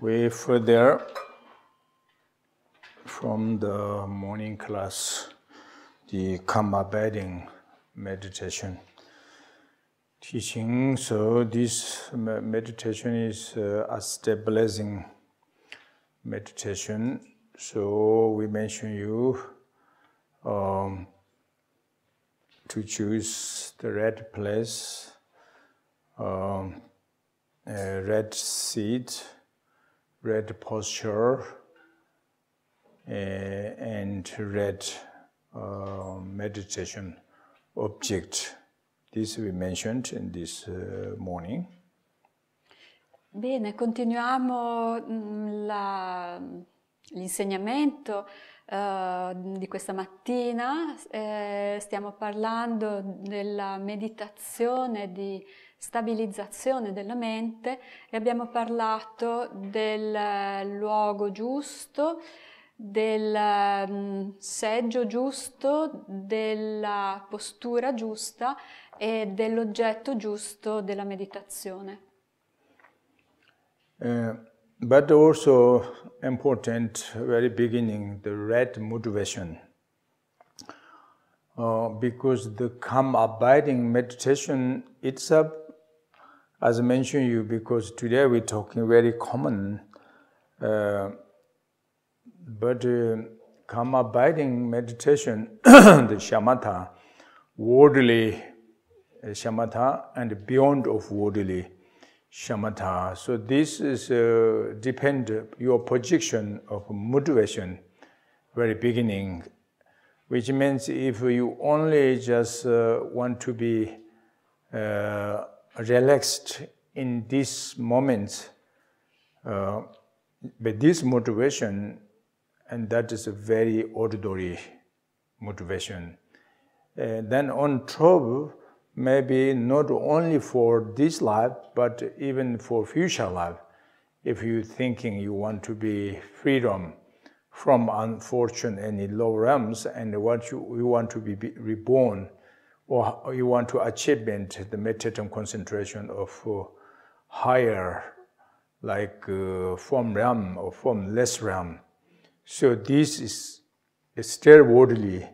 way further from the morning class, the karma bedding meditation teaching. So this meditation is uh, a stabilizing meditation. So we mention you um, to choose the right place, um, red seat red posture uh, and red uh, meditation object. This we mentioned in this uh, morning. Bene, continuiamo mm, l'insegnamento uh, di questa mattina. Eh, stiamo parlando della meditazione di stabilizzazione della mente e abbiamo parlato del eh, luogo giusto, del mm, seggio giusto, della postura giusta e dell'oggetto giusto della meditazione. Uh, but also important, very beginning, the red motivation. Uh, because the calm abiding meditation itself as i mentioned you because today we talking very common uh but uh, karma binding meditation the shamatha worldly uh, shamatha and beyond of worldly shamatha so this is uh, depend your projection of motivation very beginning which means if you only just uh, want to be uh, relaxed in this moment uh with this motivation and that is a very ordinary motivation uh, then on trouble maybe not only for this life but even for future life if you thinking you want to be freedom from unfortunate any low realms and what you you want to be reborn uh, or you want to achieve the meditative concentration of uh, higher like uh, form realm or form less realm so this is a still worldly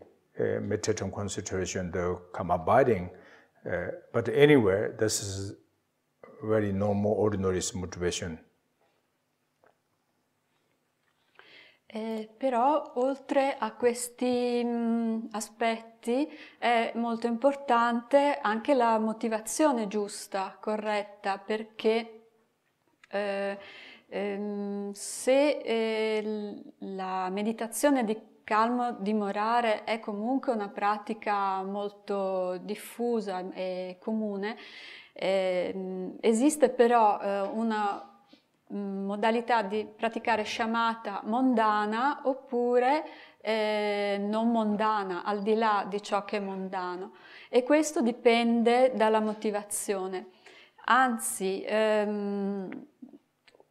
uh, concentration the come abiding uh, but anywhere this is very normal ordinary motivation Eh, però oltre a questi mh, aspetti è molto importante anche la motivazione giusta, corretta, perché eh, ehm, se eh, la meditazione di calmo dimorare è comunque una pratica molto diffusa e comune, ehm, esiste però eh, una Mm, modalità di praticare sciamata mondana oppure eh, non mondana, al di là di ciò che è mondano. E questo dipende dalla motivazione. Anzi, ehm,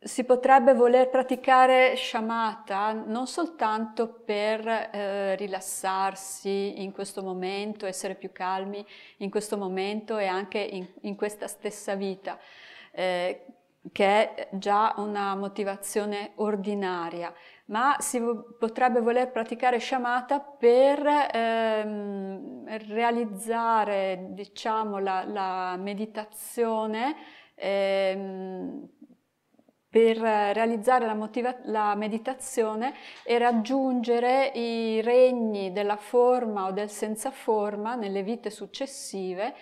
si potrebbe voler praticare sciamata non soltanto per eh, rilassarsi in questo momento, essere più calmi in questo momento e anche in, in questa stessa vita. Eh, che è già una motivazione ordinaria, ma si potrebbe voler praticare shamatha per ehm, realizzare diciamo, la, la meditazione, ehm, per realizzare la, motiva- la meditazione e raggiungere i regni della forma o del senza forma nelle vite successive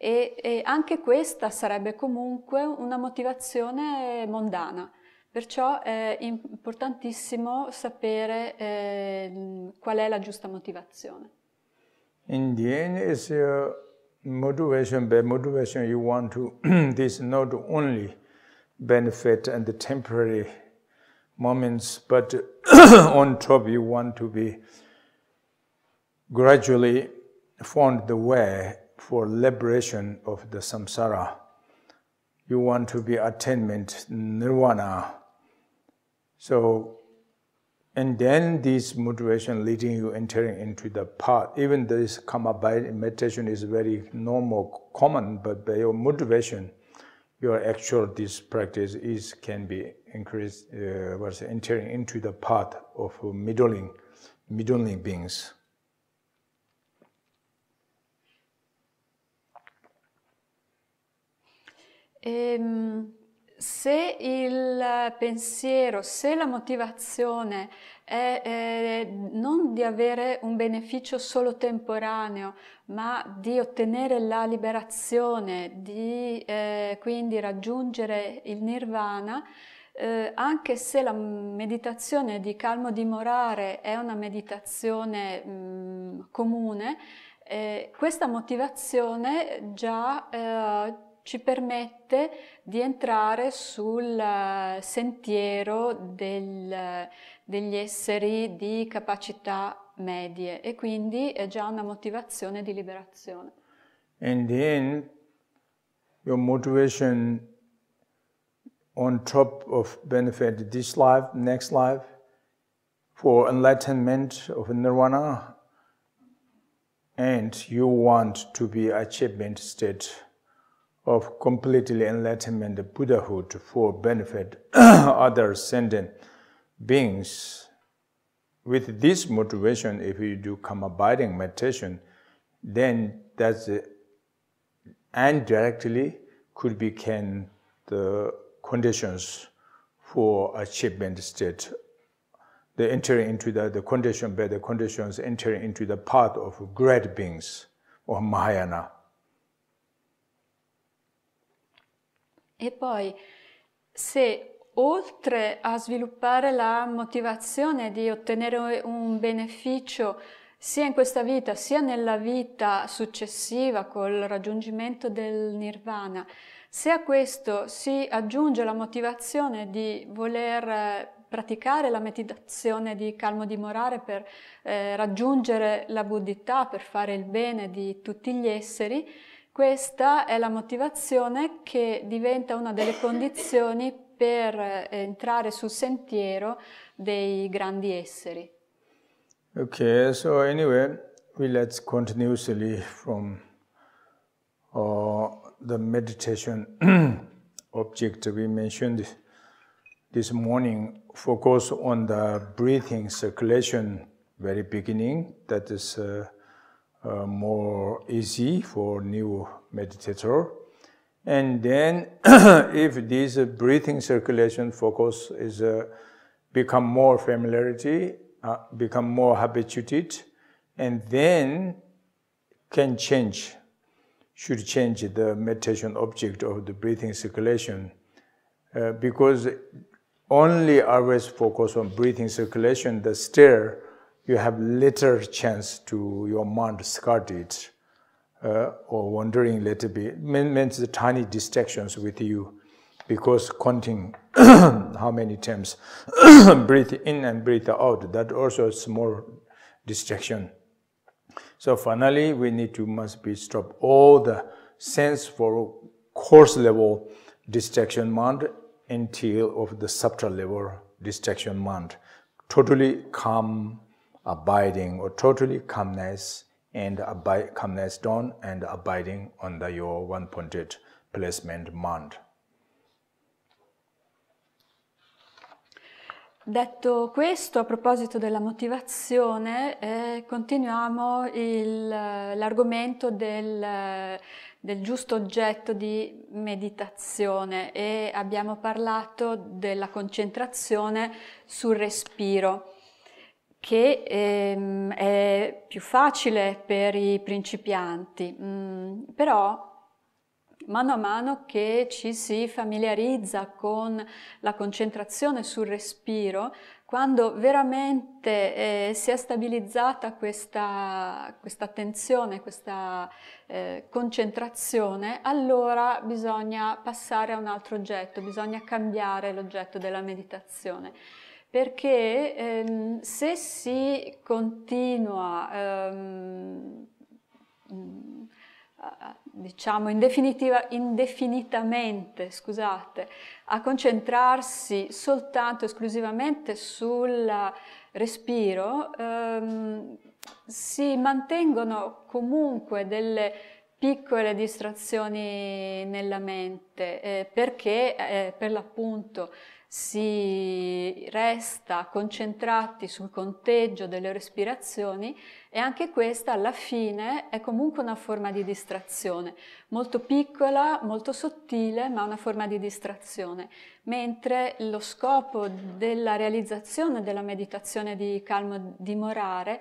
e, e anche questa sarebbe comunque una motivazione mondana. Perciò è importantissimo sapere eh, qual è la giusta motivazione. In the end, it's your motivation. By motivation, you want to this not only benefit and the temporary moments, but on top, you want to be gradually found the way for liberation of the samsara. You want to be attainment, nirvana. So, and then this motivation leading you entering into the path. Even this karma meditation is very normal, common, but by your motivation, your actual this practice is can be increased, uh, was entering into the path of middling, middling beings. E, ehm, se il pensiero, se la motivazione è eh, non di avere un beneficio solo temporaneo, ma di ottenere la liberazione, di eh, quindi raggiungere il nirvana, eh, anche se la meditazione di calmo dimorare è una meditazione mh, mm, comune, eh, questa motivazione già eh, ci permette di entrare sul eh, sentiero del, degli esseri di capacità medie e quindi è già una motivazione di liberazione. And then your motivation on top of benefit this life, next life, for enlightenment of nirvana, and you want to be achievement state. of completely enlightenment Buddhahood for benefit other sentient beings. With this motivation, if you do come abiding meditation, then that's and directly could become the conditions for achievement state. The entering into the, the condition by the conditions entering into the path of great beings or Mahayana. E poi se oltre a sviluppare la motivazione di ottenere un beneficio sia in questa vita sia nella vita successiva col raggiungimento del nirvana, se a questo si aggiunge la motivazione di voler eh, praticare la meditazione di calmo dimorare per eh, raggiungere la buddhità, per fare il bene di tutti gli esseri, questa è la motivazione che diventa una delle condizioni per eh, entrare sul sentiero dei grandi esseri. Ok, so anyway, we let's continuously from uh, the meditation object we mentioned this morning focus on the breathing circulation very beginning that is uh, Uh, more easy for new meditator. And then if this breathing circulation focus is uh, become more familiarity, uh, become more habituated, and then can change, should change the meditation object of the breathing circulation. Uh, because only always focus on breathing circulation, the stir you have little chance to your mind discard it uh, or wandering little bit. Means the tiny distractions with you because counting how many times breathe in and breathe out, that also a small distraction. So finally, we need to must be stop all the sense for coarse level distraction mind until of the subtle level distraction mind. Totally calm abiding or totally calmness and abide, calmness down and abiding on the your one-pointed placement mind. Detto questo, a proposito della motivazione, eh, continuiamo l'argomento del, del, giusto oggetto di meditazione e abbiamo parlato della concentrazione sul respiro che ehm, è più facile per i principianti, mm, però mano a mano che ci si familiarizza con la concentrazione sul respiro, quando veramente eh, si è stabilizzata questa, questa tensione, questa eh, concentrazione, allora bisogna passare a un altro oggetto, bisogna cambiare l'oggetto della meditazione perché ehm, se si continua ehm, mm, diciamo indefinitamente scusate, a concentrarsi soltanto esclusivamente sul respiro, ehm, si mantengono comunque delle piccole distrazioni nella mente eh, perché eh, per l'appunto si resta concentrati sul conteggio delle respirazioni e anche questa alla fine è comunque una forma di distrazione, molto piccola, molto sottile, ma una forma di distrazione, mentre lo scopo della realizzazione della meditazione di calmo dimorare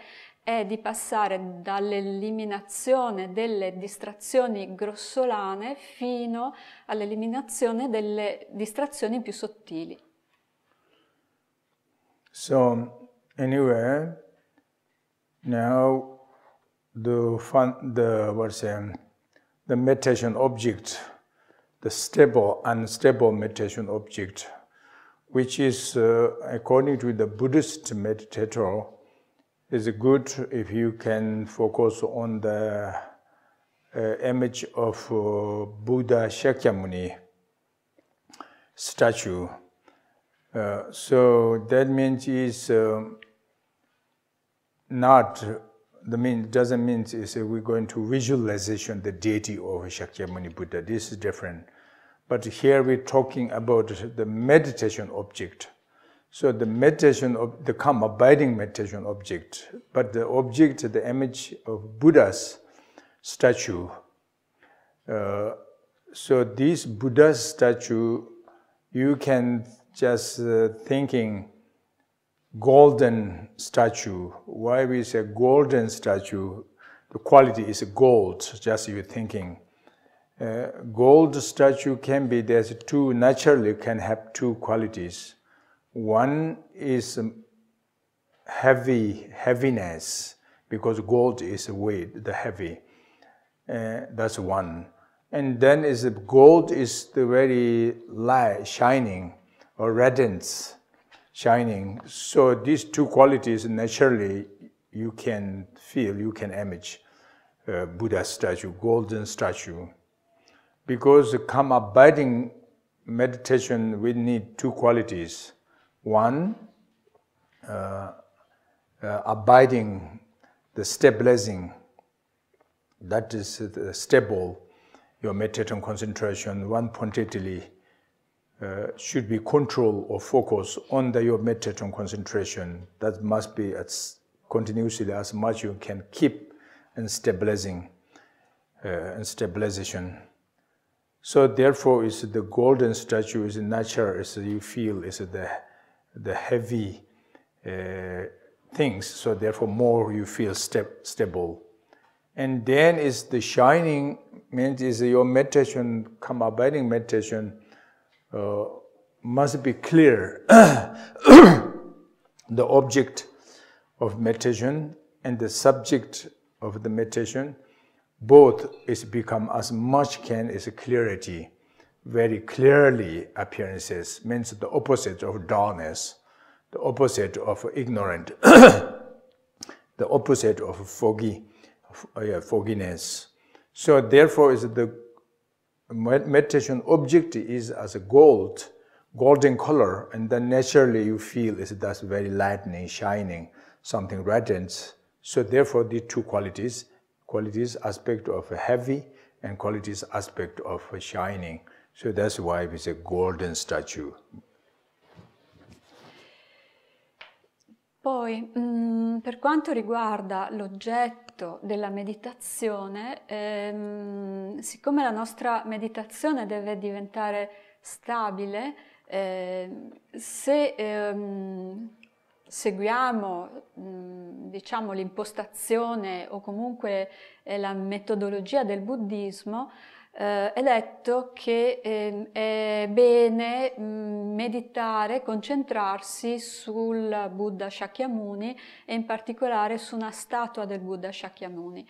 è di passare dall'eliminazione delle distrazioni grossolane fino all'eliminazione delle distrazioni più sottili. So, anyway, now the, fun, the, what's, um, the meditation object, the stable, unstable meditation object, which is, uh, according to the Buddhist meditator, It's good if you can focus on the uh, image of uh, Buddha Shakyamuni statue. Uh, so that means is um, not, the mean doesn't mean is we're going to visualization the deity of Shakyamuni Buddha. This is different. But here we're talking about the meditation object. So the meditation, of, the calm abiding meditation object, but the object, the image of Buddha's statue. Uh, so this Buddha's statue, you can just uh, thinking golden statue. Why we say golden statue? The quality is gold, just you thinking. Uh, gold statue can be, there's two, naturally can have two qualities. One is heavy, heaviness, because gold is weight, the heavy. Uh, that's one. And then is the gold is the very light, shining, or reddens, shining. So these two qualities naturally you can feel, you can image uh, Buddha statue, golden statue. Because the come abiding meditation, we need two qualities one, uh, uh, abiding the stabilizing, that is the stable, your meditation concentration one pointedly uh, should be control or focus on the, your meditation concentration. That must be as continuously as much you can keep and stabilizing uh, and stabilization. So therefore, is the golden statue is nature, is you feel is the the heavy uh, things, so therefore more you feel step, stable. And then is the shining, means is your meditation, abiding meditation uh, must be clear. the object of meditation and the subject of the meditation, both is become as much can is clarity very clearly appearances, means the opposite of dullness, the opposite of ignorant, the opposite of foggy, uh, yeah, fogginess. So therefore, is the meditation object is as a gold, golden color, and then naturally you feel is that's very lightning, shining, something reddens. So therefore, the two qualities, qualities aspect of heavy and qualities aspect of shining. So that's why it's a golden statue. Poi, mh, mm, per quanto riguarda l'oggetto della meditazione, ehm, siccome la nostra meditazione deve diventare stabile, eh, se ehm, seguiamo mh, mm, diciamo, l'impostazione o comunque eh, la metodologia del buddismo, eh, è detto che eh, è bene mm, meditare, concentrarsi sul Buddha Shakyamuni e in particolare su una statua del Buddha Shakyamuni.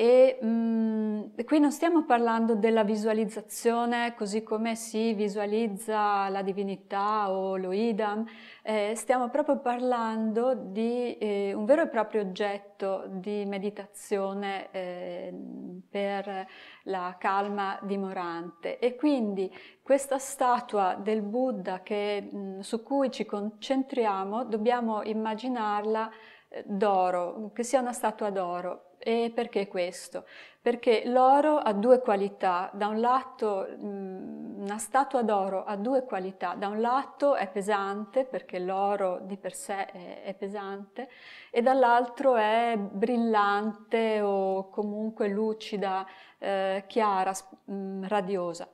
E mh, mm, qui non stiamo parlando della visualizzazione così come si visualizza la divinità o lo idam, eh, stiamo proprio parlando di eh, un vero e proprio oggetto di meditazione eh, per la calma dimorante e quindi questa statua del Buddha che, mh, mm, su cui ci concentriamo dobbiamo immaginarla eh, d'oro, che sia una statua d'oro, e perché questo? Perché l'oro ha due qualità, da un lato mm, una statua d'oro ha due qualità, da un lato è pesante perché l'oro di per sé è, pesante e dall'altro è brillante o comunque lucida, eh, chiara, mm, radiosa.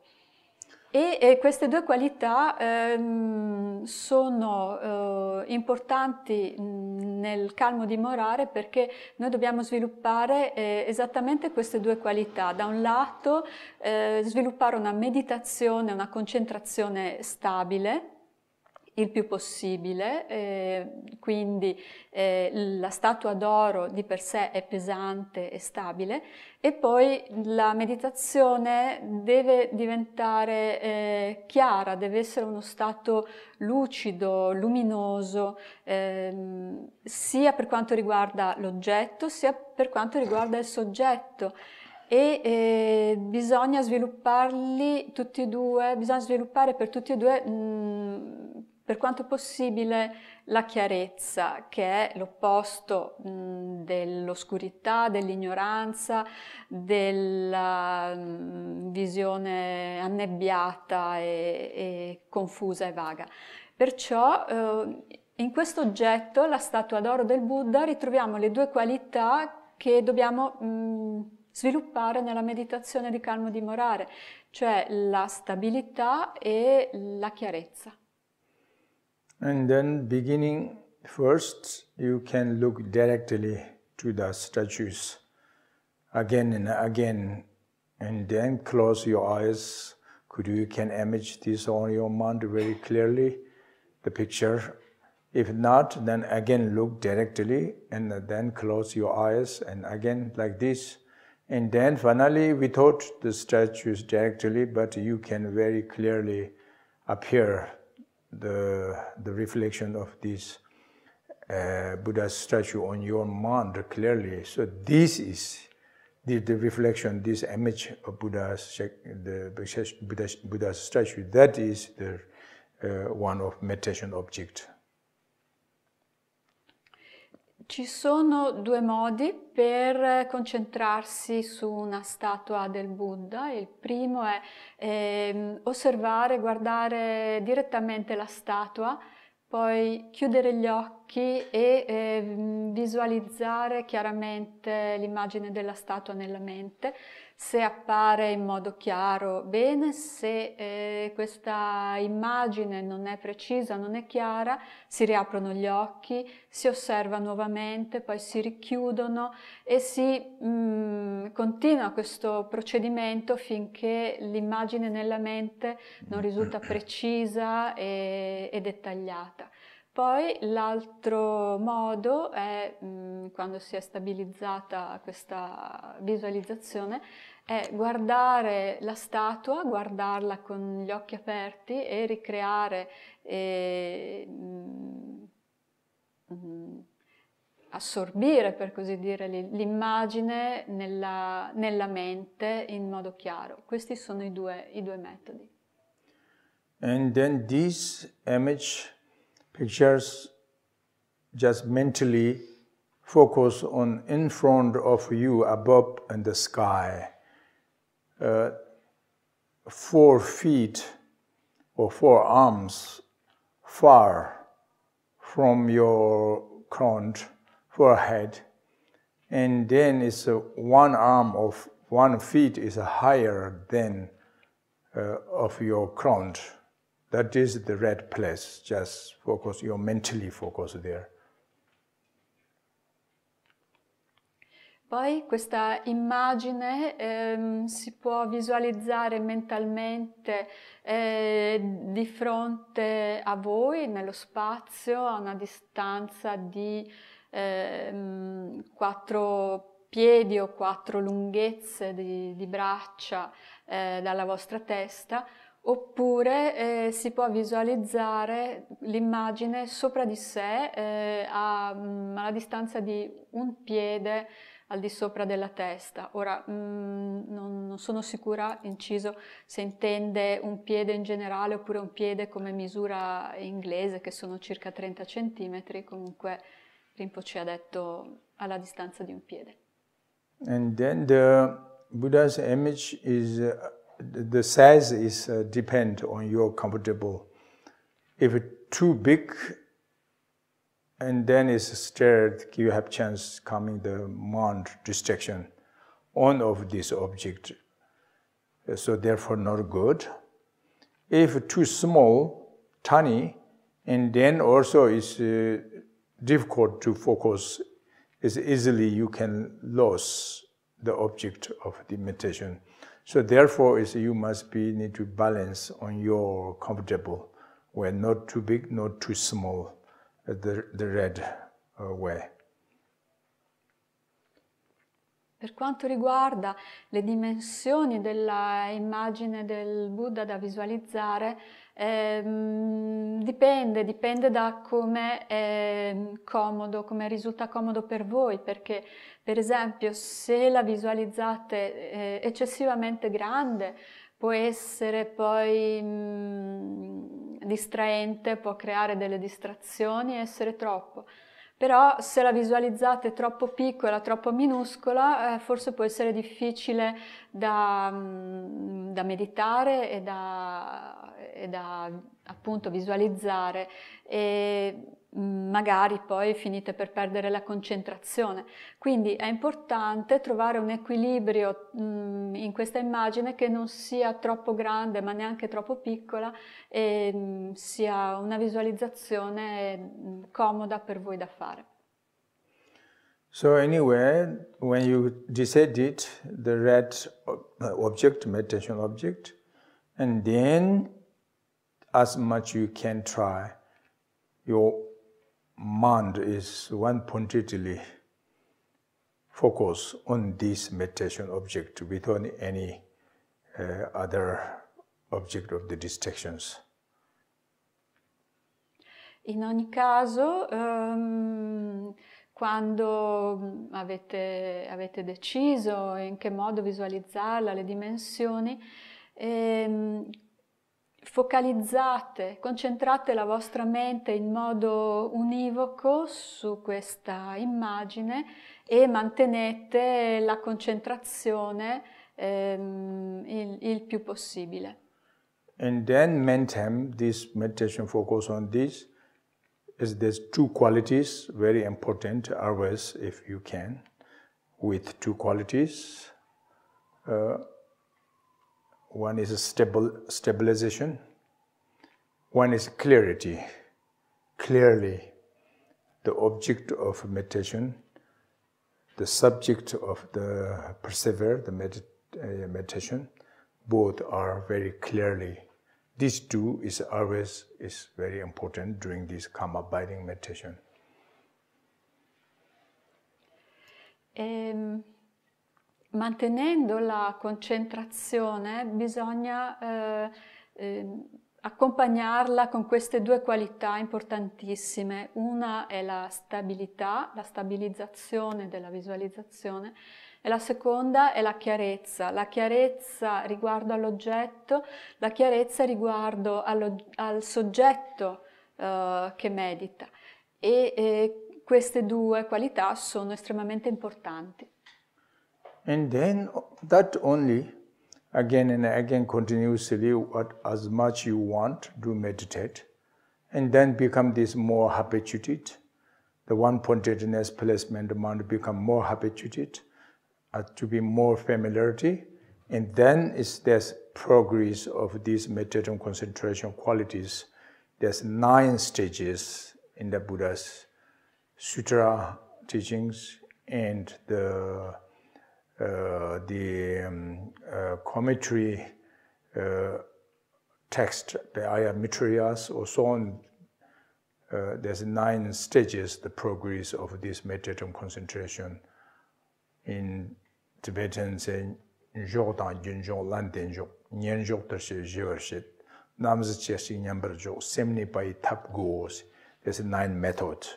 E eh, queste due qualità ehm, sono eh, importanti nel calmo dimorare perché noi dobbiamo sviluppare eh, esattamente queste due qualità. Da un lato eh, sviluppare una meditazione, una concentrazione stabile, il più possibile, eh, quindi eh, la statua d'oro di per sé è pesante e stabile, e poi la meditazione deve diventare eh, chiara, deve essere uno stato lucido, luminoso, ehm, sia per quanto riguarda l'oggetto, sia per quanto riguarda il soggetto. E eh, bisogna svilupparli tutti e due, bisogna sviluppare per tutti e due mh, mm, per quanto possibile la chiarezza, che è l'opposto dell'oscurità, dell'ignoranza, della visione annebbiata e, e, confusa e vaga. Perciò eh, in questo oggetto, la statua d'oro del Buddha, ritroviamo le due qualità che dobbiamo mh, sviluppare nella meditazione di calmo dimorare, cioè la stabilità e la chiarezza. And then beginning first, you can look directly to the statues again and again. And then close your eyes. Could you can image this on your mind very clearly, the picture. If not, then again look directly and then close your eyes and again like this. And then finally without the statues directly, but you can very clearly appear the the reflection of this uh buddha statue on your mind clearly so this is the the reflection this image of buddha's the buddha's buddha statue that is the uh, one of meditation object Ci sono due modi per concentrarsi su una statua del Buddha. Il primo è eh, osservare, guardare direttamente la statua, poi chiudere gli occhi e eh, visualizzare chiaramente l'immagine della statua nella mente se appare in modo chiaro bene, se eh, questa immagine non è precisa, non è chiara, si riaprono gli occhi, si osserva nuovamente, poi si richiudono e si mh, mm, continua questo procedimento finché l'immagine nella mente non risulta precisa e, e dettagliata. Poi l'altro modo è, mhmm, quando si è stabilizzata questa visualizzazione, è guardare la statua, guardarla con gli occhi aperti e ricreare e, mhmm, mhmm, assorbire, per così dire, l'immagine nella, nella, mente in modo chiaro. Questi sono i due, i due metodi. And then this image pictures just mentally focus on in front of you above in the sky. Uh, four feet or four arms far from your crowned forehead and then it's uh, one arm of one feet is higher than uh, of your crown. That is the red place. Just focus, your mentally focused there. Poi questa immagine ehm, si può visualizzare mentalmente eh, di fronte a voi, nello spazio, a una distanza di ehm, quattro piedi o quattro lunghezze di, di braccia eh, dalla vostra testa, Oppure eh, si può visualizzare l'immagine sopra di sé eh, a, mh, mm, alla distanza di un piede al di sopra della testa. Ora mh, mm, non, non, sono sicura, inciso, se intende un piede in generale oppure un piede come misura inglese che sono circa 30 cm, comunque Rinpo ci ha detto alla distanza di un piede. And then the Buddha's image is uh... the size is uh, depend on your comfortable. If it's too big, and then it's stirred, you have chance coming the mount distraction on of this object. So therefore not good. If too small, tiny, and then also it's uh, difficult to focus, Is easily you can lose the object of the meditation. So therefore, is you must be need to balance on your comfortable way, not too big, not too small, uh, the, the red uh, way. Per quanto riguarda le dimensioni della immagine del Buddha da visualizzare, Ehm, dipende, dipende da come è ehm, comodo, come risulta comodo per voi, perché per esempio se la visualizzate eh, eccessivamente grande può essere poi mh, mm, distraente, può creare delle distrazioni, essere troppo però se la visualizzate troppo piccola, troppo minuscola, eh, forse può essere difficile da, mm, da meditare e da, e da appunto visualizzare. E Mm, magari poi finite per perdere la concentrazione. Quindi è importante trovare un equilibrio mm, in questa immagine che non sia troppo grande ma neanche troppo piccola e mm, sia una visualizzazione comoda per voi da fare. So anyway, when you decided the red uh, object, meditation object, and then as much you can try your mind is one pointedly focused on this meditation object without any uh, other object of the distractions. In ogni caso, um, quando mm, avete, avete, deciso in che modo visualizzarla, le dimensioni, ehm, focalizzate, concentrate la vostra mente in modo univoco su questa immagine e mantenete la concentrazione ehm, il, il, più possibile. And then mentem, this meditation focus on this, is there's two qualities, very important, always if you can, with two qualities. Uh, one is stable, stabilization, one is clarity. Clearly, the object of meditation, the subject of the persevere, the med uh, meditation, both are very clearly. These two is always is very important during this karma abiding meditation. Um. mantenendo la concentrazione bisogna eh, eh, accompagnarla con queste due qualità importantissime. Una è la stabilità, la stabilizzazione della visualizzazione e la seconda è la chiarezza, la chiarezza riguardo all'oggetto, la chiarezza riguardo al soggetto eh, che medita e, e queste due qualità sono estremamente importanti. And then that only, again and again, continuously, what, as much you want, do meditate. And then become this more habituated. The one-pointedness placement mind become more habituated, uh, to be more familiarity. And then is this progress of these meditation concentration qualities. There's nine stages in the Buddha's sutra teachings and the the um, uh, commentary uh, text the aya mitriyas or so on uh, there's nine stages the progress of this meditative concentration in tibetan saying jordan jinjon landen jo nyen jo ta she jevashit namz che shi nyen bar jo semni pai thap goes there's nine methods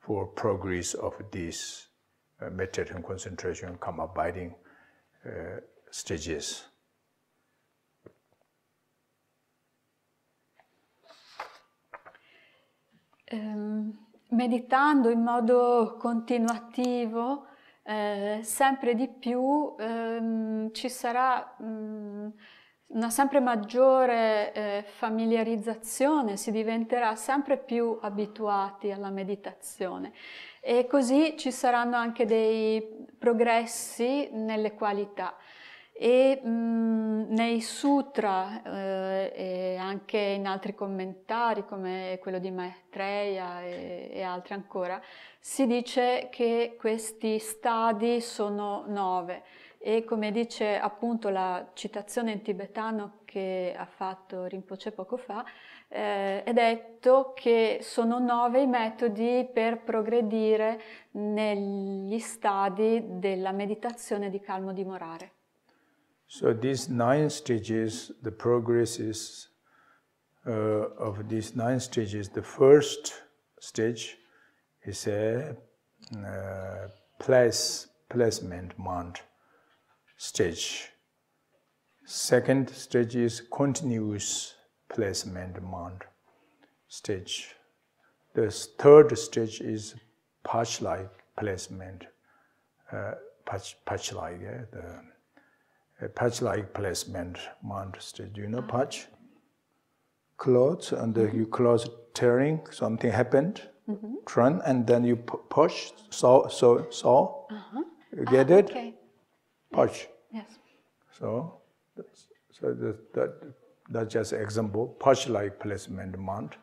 for progress of this uh, meditation, concentration, come abiding uh, stages. Um, meditando in modo continuativo, eh, sempre di più ehm, ci sarà mh, mm, una sempre maggiore eh, familiarizzazione, si diventerà sempre più abituati alla meditazione e così ci saranno anche dei progressi nelle qualità e mh, nei sutra eh, e anche in altri commentari come quello di Maitreya e, e, altri ancora si dice che questi stadi sono nove e come dice appunto la citazione in tibetano che ha fatto Rinpoche poco fa eh, è detto che sono nove i metodi per progredire negli stadi della meditazione di calmo dimorare. So these nine stages, the progress is uh, of these nine stages, the first stage is a uh, place, placement mount stage. Second stage is continuous placement mount stage. The third stage is patch-like placement, uh, patch, like yeah, the uh, patch-like placement mount stage. Do you know mm-hmm. patch? Close, and mm -hmm. you mm-hmm. close tearing, something happened, mm -hmm. turn, and then you push, saw, saw, saw. Uh -huh. You get it? Ah, okay. Push. Yes. So, so the, that that's just example, partial placement mount.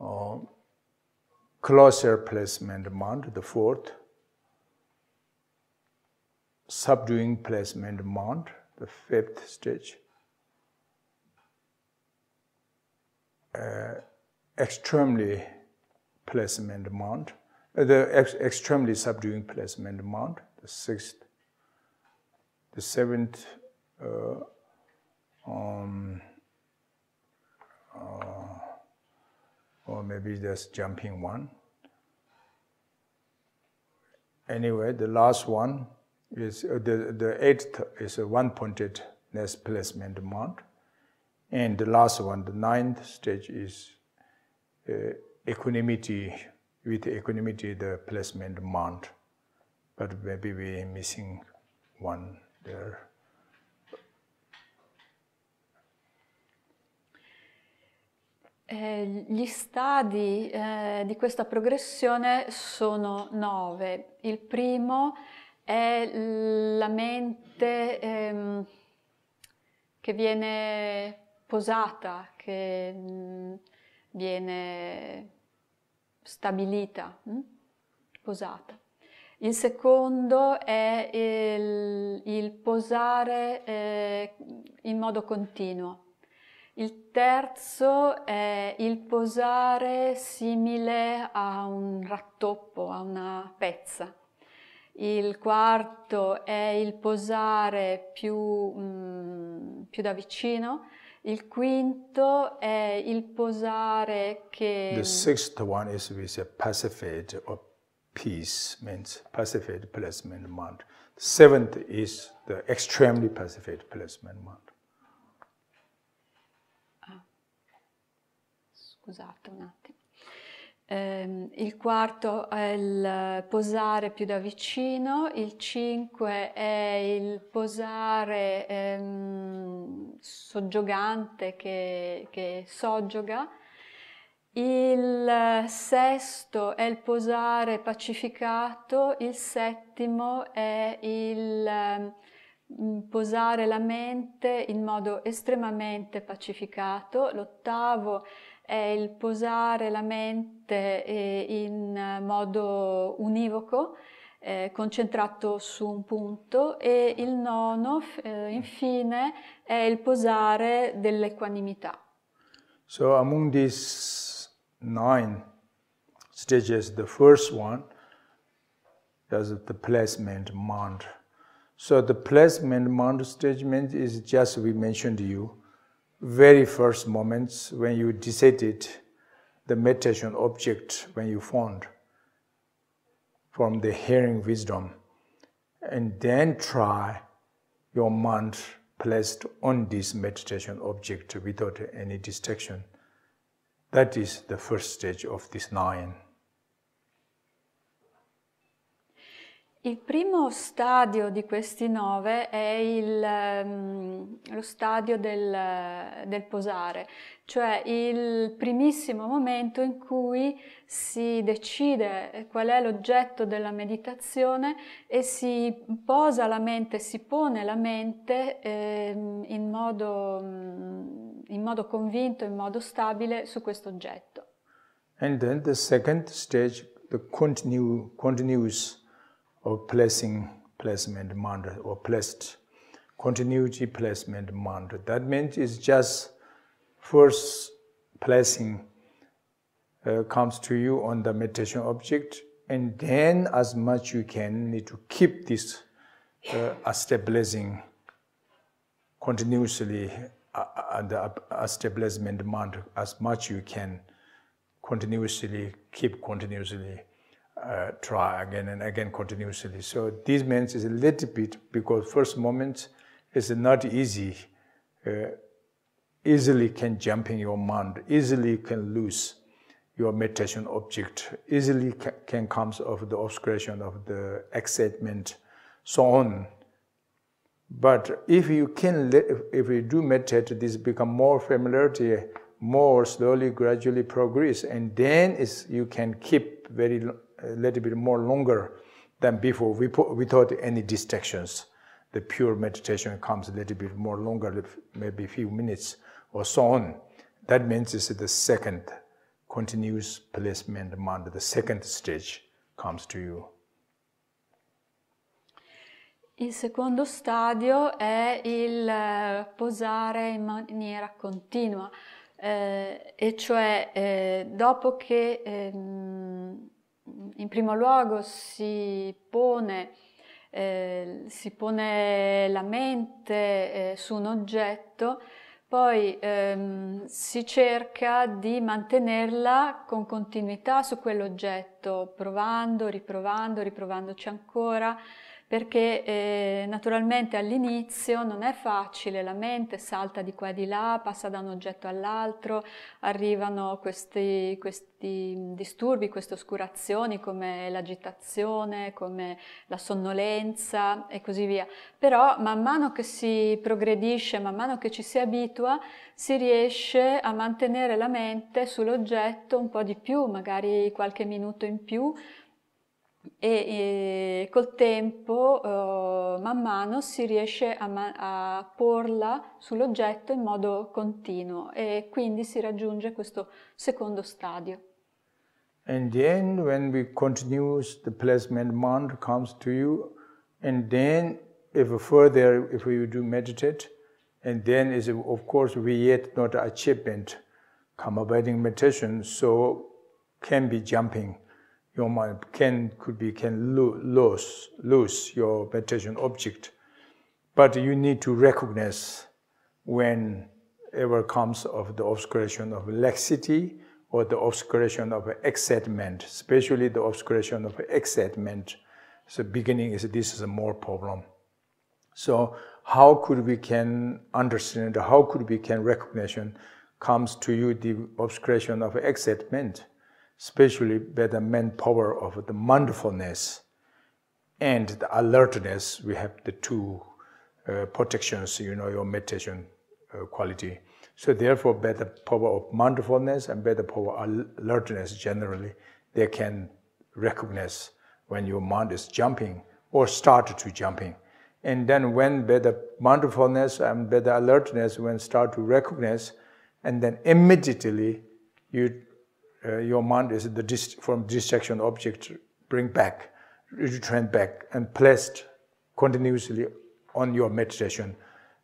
Uh, closer placement mount, the fourth. Subduing placement mount, the fifth stage. Uh, extremely placement mount, uh, the ex extremely subduing placement mount, the sixth, the seventh uh, um, uh, or maybe just jumping one. Anyway, the last one is uh, the, the eighth is a one pointed nest placement mount. And the last one, the ninth stage is uh, equanimity, with equanimity the placement mount. But maybe we're missing one there. Eh, gli stadi eh, di questa progressione sono nove. Il primo è la mente ehm, che viene posata, che mh, mm, viene stabilita, mh? Mm? posata. Il secondo è il, il posare eh, in modo continuo il terzo è il posare simile a un rattoppo, a una pezza. Il quarto è il posare più, mm, più da vicino. Il quinto è il posare che... The sixth one is with a pacified or peace, means pacified placement mount. Seventh is the extremely pacified placement mount. scusate un attimo. Ehm, il quarto è il posare più da vicino, il cinque è il posare ehm, soggiogante che, che soggioga, il sesto è il posare pacificato, il settimo è il ehm, mm, posare la mente in modo estremamente pacificato, l'ottavo è è il posare la mente eh, in modo univoco, eh, concentrato su un punto e il nono, eh, infine, è il posare dell'equanimità. So among these nine stages, the first one is the placement mand. So the placement mand stage means is just we mentioned to you. very first moments when you decided the meditation object when you found from the hearing wisdom and then try your mind placed on this meditation object without any distraction. That is the first stage of this nine. Il primo stadio di questi nove è il, ehm, lo stadio del, del, posare, cioè il primissimo momento in cui si decide qual è l'oggetto della meditazione e si posa la mente, si pone la mente eh, in, modo, mm, in modo convinto, in modo stabile su questo oggetto. And then the second stage the continue, continues. or placing placement mantra or placed continuity placement mantra. That means it's just first placing uh, comes to you on the meditation object and then as much you can need to keep this uh, stabilizing continuously uh, uh, the establishment mantra as much you can continuously keep continuously uh, try again and again continuously. So this means it's a little bit because first moment is not easy. Uh, easily can jump in your mind, easily can lose your meditation object, easily ca can comes of the obscuration of the excitement, so on. But if you can, if you do meditate, this become more familiarity, more slowly, gradually progress, and then you can keep very a little bit more longer than before we put, without any distractions. The pure meditation comes a little bit more longer, maybe a few minutes or so on. That means it's the second continuous placement mind, the second stage comes to you. Il secondo stadio è il eh, posare in maniera continua, eh, e cioè eh, dopo che eh, in primo luogo si pone, eh, si pone la mente eh, su un oggetto, poi ehm, si cerca di mantenerla con continuità su quell'oggetto, provando, riprovando, riprovandoci ancora, perché eh, naturalmente all'inizio non è facile, la mente salta di qua e di là, passa da un oggetto all'altro, arrivano questi, questi disturbi, queste oscurazioni come l'agitazione, come la sonnolenza e così via. Però man mano che si progredisce, man mano che ci si abitua, si riesce a mantenere la mente sull'oggetto un po' di più, magari qualche minuto in più, e, e col tempo uh, man mano si riesce a, a, porla sull'oggetto in modo continuo e quindi si raggiunge questo secondo stadio. And then when we continues the placement mantra comes to you and then if further if we do meditate and then is of course we yet not achievement come abiding meditation so can be jumping. your mind can could be can lo- lose lose your meditation object, but you need to recognize whenever comes of the obscuration of laxity or the obscuration of excitement, especially the obscuration of excitement. So beginning is this is a more problem. So how could we can understand? How could we can recognition comes to you the obscuration of excitement? especially by the manpower of the mindfulness and the alertness, we have the two uh, protections, you know, your meditation uh, quality. So therefore, by the power of mindfulness and by the power of alertness generally, they can recognize when your mind is jumping or start to jumping. And then when by the mindfulness and by the alertness, when start to recognize, and then immediately you uh, your mind is the dist- from distraction object, bring back, return back, and placed continuously on your meditation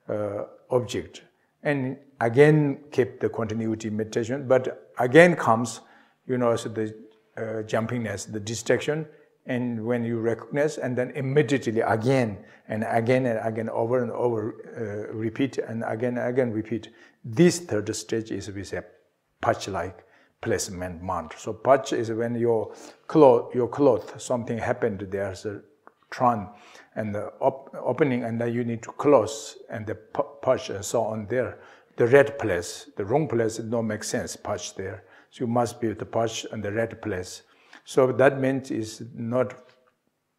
uh, object. And again, keep the continuity meditation, but again comes, you know, so the uh, jumpingness, the distraction, and when you recognize, and then immediately again and again and again, over and over, uh, repeat and again and again repeat. This third stage is with a patch like placement mantra. So patch is when your cloth, your cloth, something happened, there's a tran and the op opening and then you need to close and the patch and so on there. The red place, the wrong place, it don't make sense, patch there. So you must be the patch and the red place. So that means is not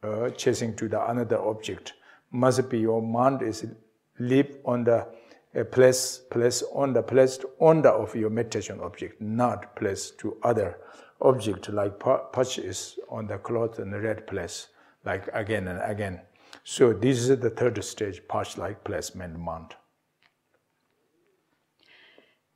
uh, chasing to the another object. Must be your mind is live on the a place, place under, placed under of your meditation object, not placed to other object like patches on the cloth and the red place, like again and again. So this is the third stage, patch-like placement mount.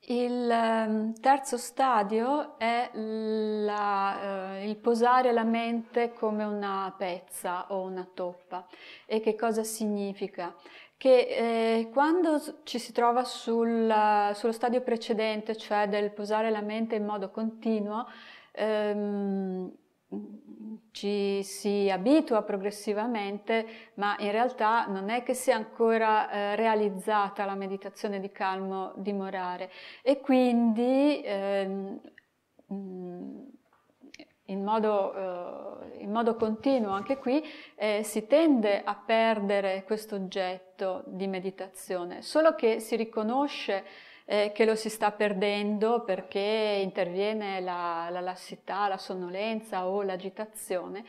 Il ehm, terzo stadio è la, eh, il posare la mente come una pezza o una toppa. E che cosa significa? che eh, quando ci si trova sul, eh, sullo stadio precedente, cioè del posare la mente in modo continuo, ehm, ci si abitua progressivamente, ma in realtà non è che sia ancora eh, realizzata la meditazione di calmo dimorare e quindi ehm, mh, in modo, eh, in modo continuo anche qui, eh, si tende a perdere questo oggetto di meditazione, solo che si riconosce eh, che lo si sta perdendo perché interviene la, la lassità, la sonnolenza o l'agitazione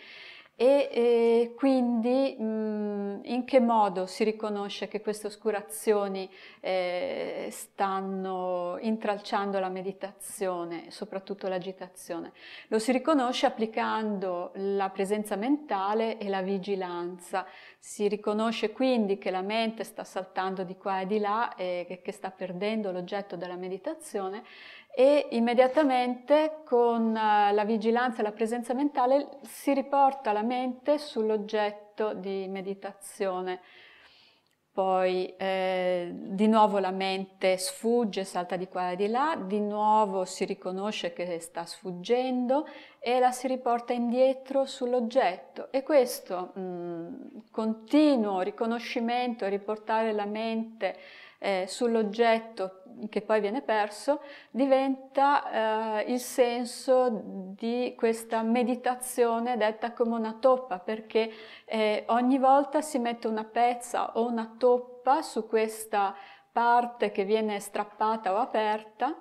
e, e quindi mh, in che modo si riconosce che queste oscurazioni eh, stanno intralciando la meditazione, soprattutto l'agitazione? Lo si riconosce applicando la presenza mentale e la vigilanza. Si riconosce quindi che la mente sta saltando di qua e di là e che, che sta perdendo l'oggetto della meditazione e immediatamente con eh, la vigilanza e la presenza mentale si riporta la mente sull'oggetto di meditazione. Poi eh, di nuovo la mente sfugge, salta di qua e di là, di nuovo si riconosce che sta sfuggendo e la si riporta indietro sull'oggetto. E questo mh, mm, continuo riconoscimento, riportare la mente eh, sull'oggetto che poi viene perso, diventa eh, il senso di questa meditazione detta come una toppa, perché eh, ogni volta si mette una pezza o una toppa su questa parte che viene strappata o aperta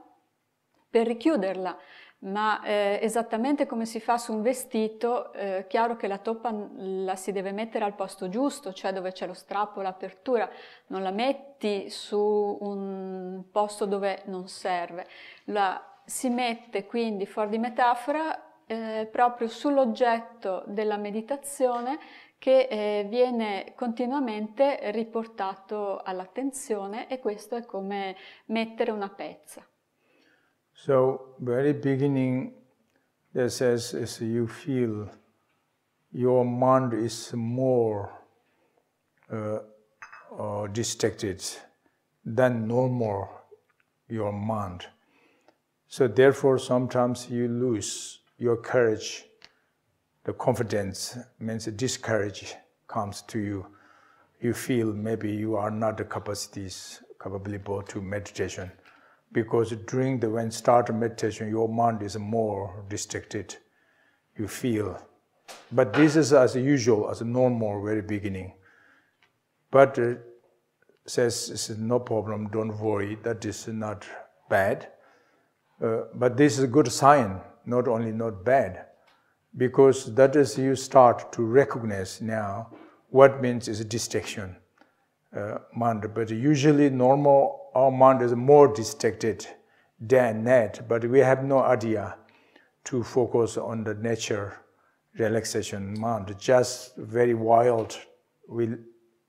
per richiuderla ma eh, esattamente come si fa su un vestito, è eh, chiaro che la toppa la si deve mettere al posto giusto, cioè dove c'è lo strappo, l'apertura, non la metti su un posto dove non serve, la si mette quindi, fuori di metafora, eh, proprio sull'oggetto della meditazione che eh, viene continuamente riportato all'attenzione e questo è come mettere una pezza. So very beginning, there says as you feel your mind is more uh, uh, distracted than normal your mind. So therefore, sometimes you lose your courage, the confidence means discourage comes to you. You feel maybe you are not the capacities capable to meditation because during the when start meditation, your mind is more distracted. You feel, but this is as usual, as normal, very beginning. But uh, says no problem, don't worry. That is not bad. Uh, but this is a good sign, not only not bad, because that is you start to recognize now what means is distraction. Uh, mind. But usually normal our mind is more distracted than that, but we have no idea to focus on the nature relaxation mind, just very wild, we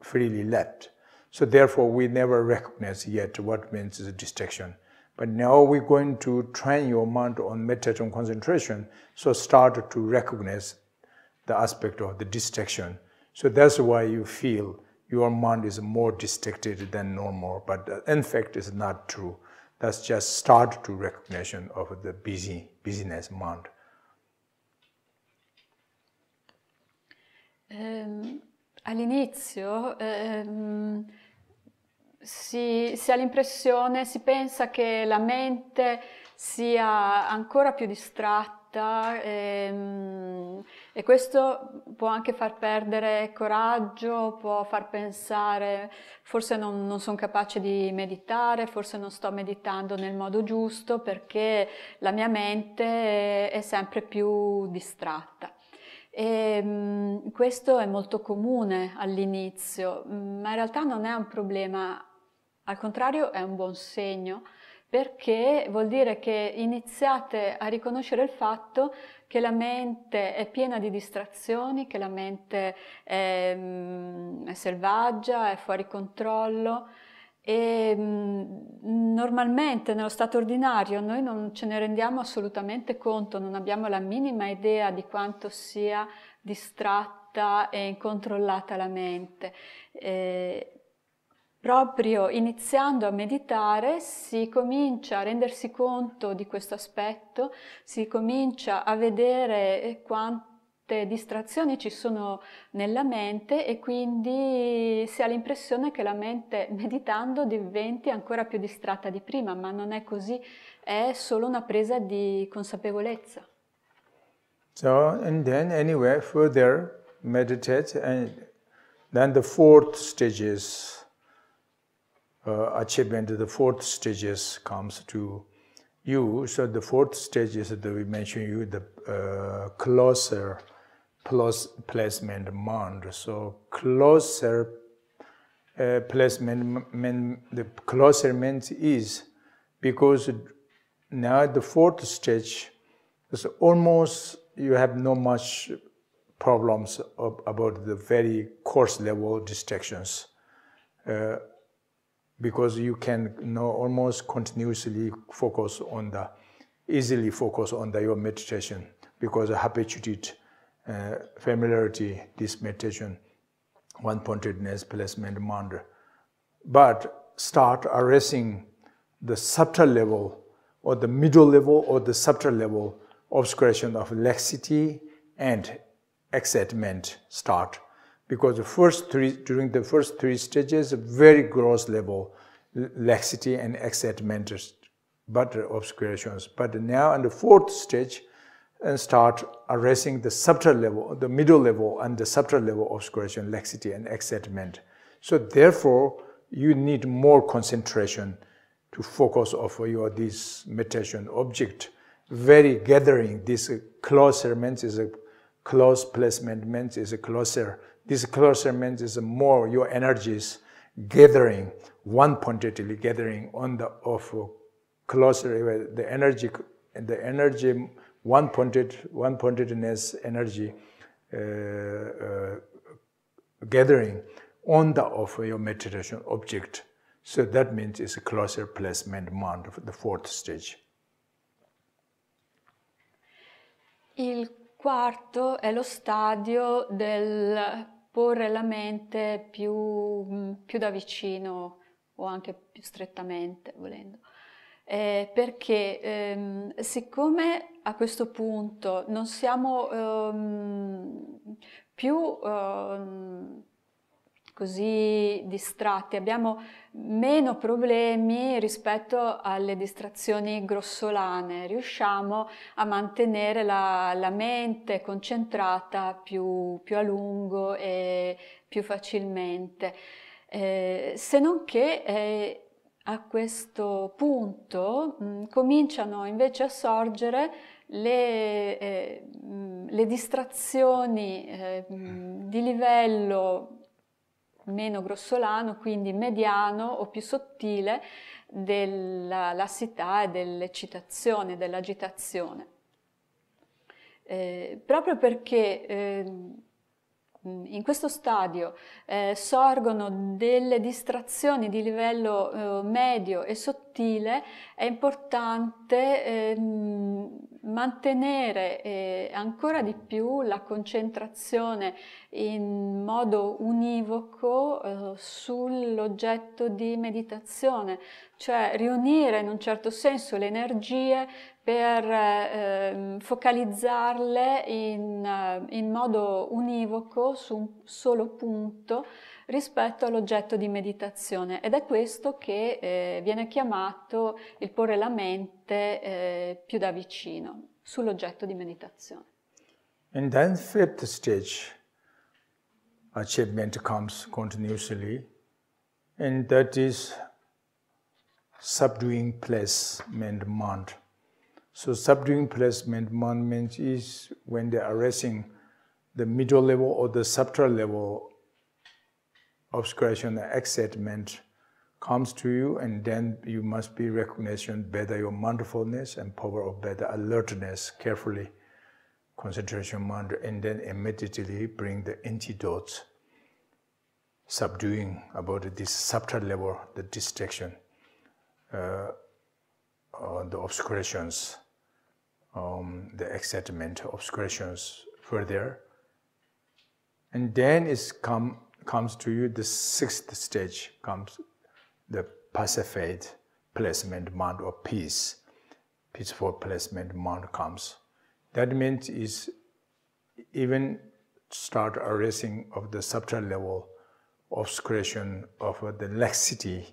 freely left. So therefore, we never recognize yet what means is distraction. But now we're going to train your mind on meditation concentration, so start to recognize the aspect of the distraction. So that's why you feel your mind is more distracted than normal, but in fact it's not true. That's just start to recognition of the busy business mind. Um, all'inizio um, si, si ha l'impressione, si pensa che la mente sia ancora più distratta fatta e, ehm, e, questo può anche far perdere coraggio, può far pensare forse non, non sono capace di meditare, forse non sto meditando nel modo giusto perché la mia mente è, è sempre più distratta. E, ehm, questo è molto comune all'inizio, ma in realtà non è un problema, al contrario è un buon segno perché vuol dire che iniziate a riconoscere il fatto che la mente è piena di distrazioni, che la mente è, mm, è selvaggia, è fuori controllo e mm, normalmente nello stato ordinario noi non ce ne rendiamo assolutamente conto, non abbiamo la minima idea di quanto sia distratta e incontrollata la mente. Eh, Proprio iniziando a meditare si comincia a rendersi conto di questo aspetto, si comincia a vedere quante distrazioni ci sono nella mente e quindi si ha l'impressione che la mente meditando diventi ancora più distratta di prima, ma non è così, è solo una presa di consapevolezza. So, and then anyway, further meditate and then the fourth stage is uh, achievement, the fourth stages comes to you. So the fourth stage is that we mentioned you the uh, closer plus placement mind. So closer uh, placement, men, the closer means is because now the fourth stage is almost you have no much problems of, about the very coarse level distractions. Uh, because you can you know, almost continuously focus on the, easily focus on the, your meditation because the habituated uh, familiarity, this meditation, one-pointedness, placement, mantra. But start addressing the subtle level or the middle level or the subtle level obscuration of laxity and excitement start because the first three, during the first three stages, very gross level laxity and excitement, but obscurations. But now in the fourth stage, and uh, start addressing the subtle level, the middle level and the subtle level obscuration, laxity and excitement. So therefore, you need more concentration to focus of your this meditation object. Very gathering, this closer means is a close placement means is a closer this closer means is more your energies gathering, one pointedly gathering on the of closer the energy the energy one pointed one pointedness energy uh, uh, gathering on the of your meditation object. So that means it's a closer placement mount of the fourth stage. Il quarto è lo stadio del porre la mente più, mm, più da vicino o anche più strettamente, volendo. Eh, perché ehm, siccome a questo punto non siamo ehm, più ehm, così distratti, abbiamo meno problemi rispetto alle distrazioni grossolane, riusciamo a mantenere la, la mente concentrata più, più, a lungo e più facilmente. Eh, se non che eh, a questo punto mh, mm, cominciano invece a sorgere le, eh, mh, mm, le distrazioni mh, eh, mm, di livello meno grossolano, quindi mediano o più sottile della lassità e dell'eccitazione, dell'agitazione. Eh, proprio perché eh, in questo stadio eh, sorgono delle distrazioni di livello eh, medio e sottile, sottile, è importante eh, mantenere eh, ancora di più la concentrazione in modo univoco eh, sull'oggetto di meditazione, cioè riunire in un certo senso le energie per eh, focalizzarle in, in modo univoco su un solo punto rispetto all'oggetto di meditazione ed è questo che eh, viene chiamato il porre la mente eh, più da vicino sull'oggetto di meditazione. And then fifth stage, achievement comes continuously, and that is subduing placement mind. So subduing placement mind means is when they are arresting the middle level or the subtle level obscuration, excitement comes to you, and then you must be recognition better your mindfulness and power of better alertness carefully, concentration mind, and then immediately bring the antidotes, subduing about this subtle level, the distraction, uh, uh, the obscurations, um, the excitement, obscurations further. And then it's come comes to you, the sixth stage comes the pacified placement mount or peace. Peaceful placement mount comes. That means is even start erasing of the subtle level obscuration of the laxity.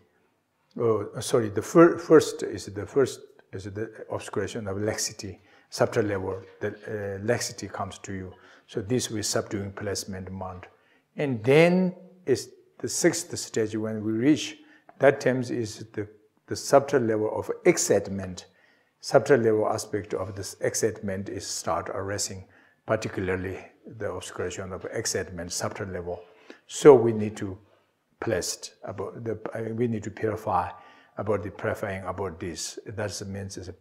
Oh, sorry, the fir first is the first is the obscuration of laxity, subtle level. The uh, laxity comes to you. So this with subduing placement mount. And then is the sixth stage when we reach that terms is the, the subtle level of excitement. Subtle level aspect of this excitement is start arising, particularly the obscuration of excitement, subtle level. So we need to placed about the, I mean, we need to purify about the purifying about this. That means it's a,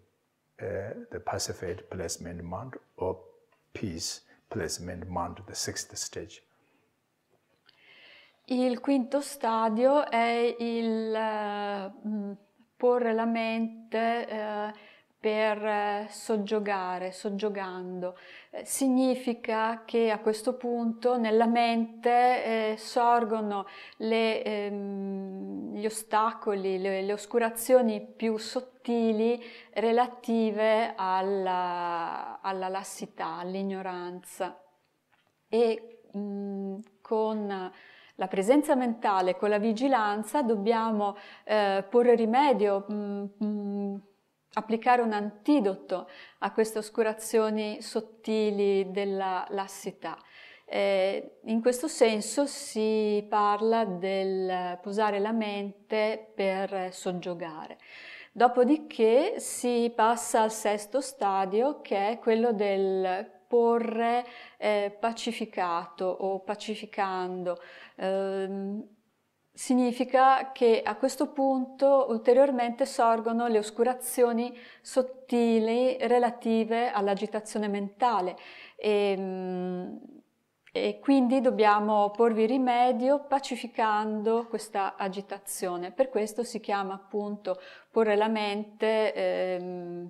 uh, the pacified placement month or peace placement month, the sixth stage. Il quinto stadio è il eh, mm, porre la mente eh, per eh, soggiogare, soggiogando. Eh, significa che a questo punto nella mente eh, sorgono le, ehm, gli ostacoli, le, le, oscurazioni più sottili relative alla, alla lassità, all'ignoranza. E mh, mm, con la presenza mentale con la vigilanza dobbiamo eh, porre rimedio, mh, mm, mh, mm, applicare un antidoto a queste oscurazioni sottili della lassità. Eh, in questo senso si parla del posare la mente per soggiogare. Dopodiché si passa al sesto stadio che è quello del porre eh, pacificato o pacificando, Ehm, significa che a questo punto ulteriormente sorgono le oscurazioni sottili relative all'agitazione mentale e, ehm, e, quindi dobbiamo porvi rimedio pacificando questa agitazione. Per questo si chiama appunto porre la mente eh,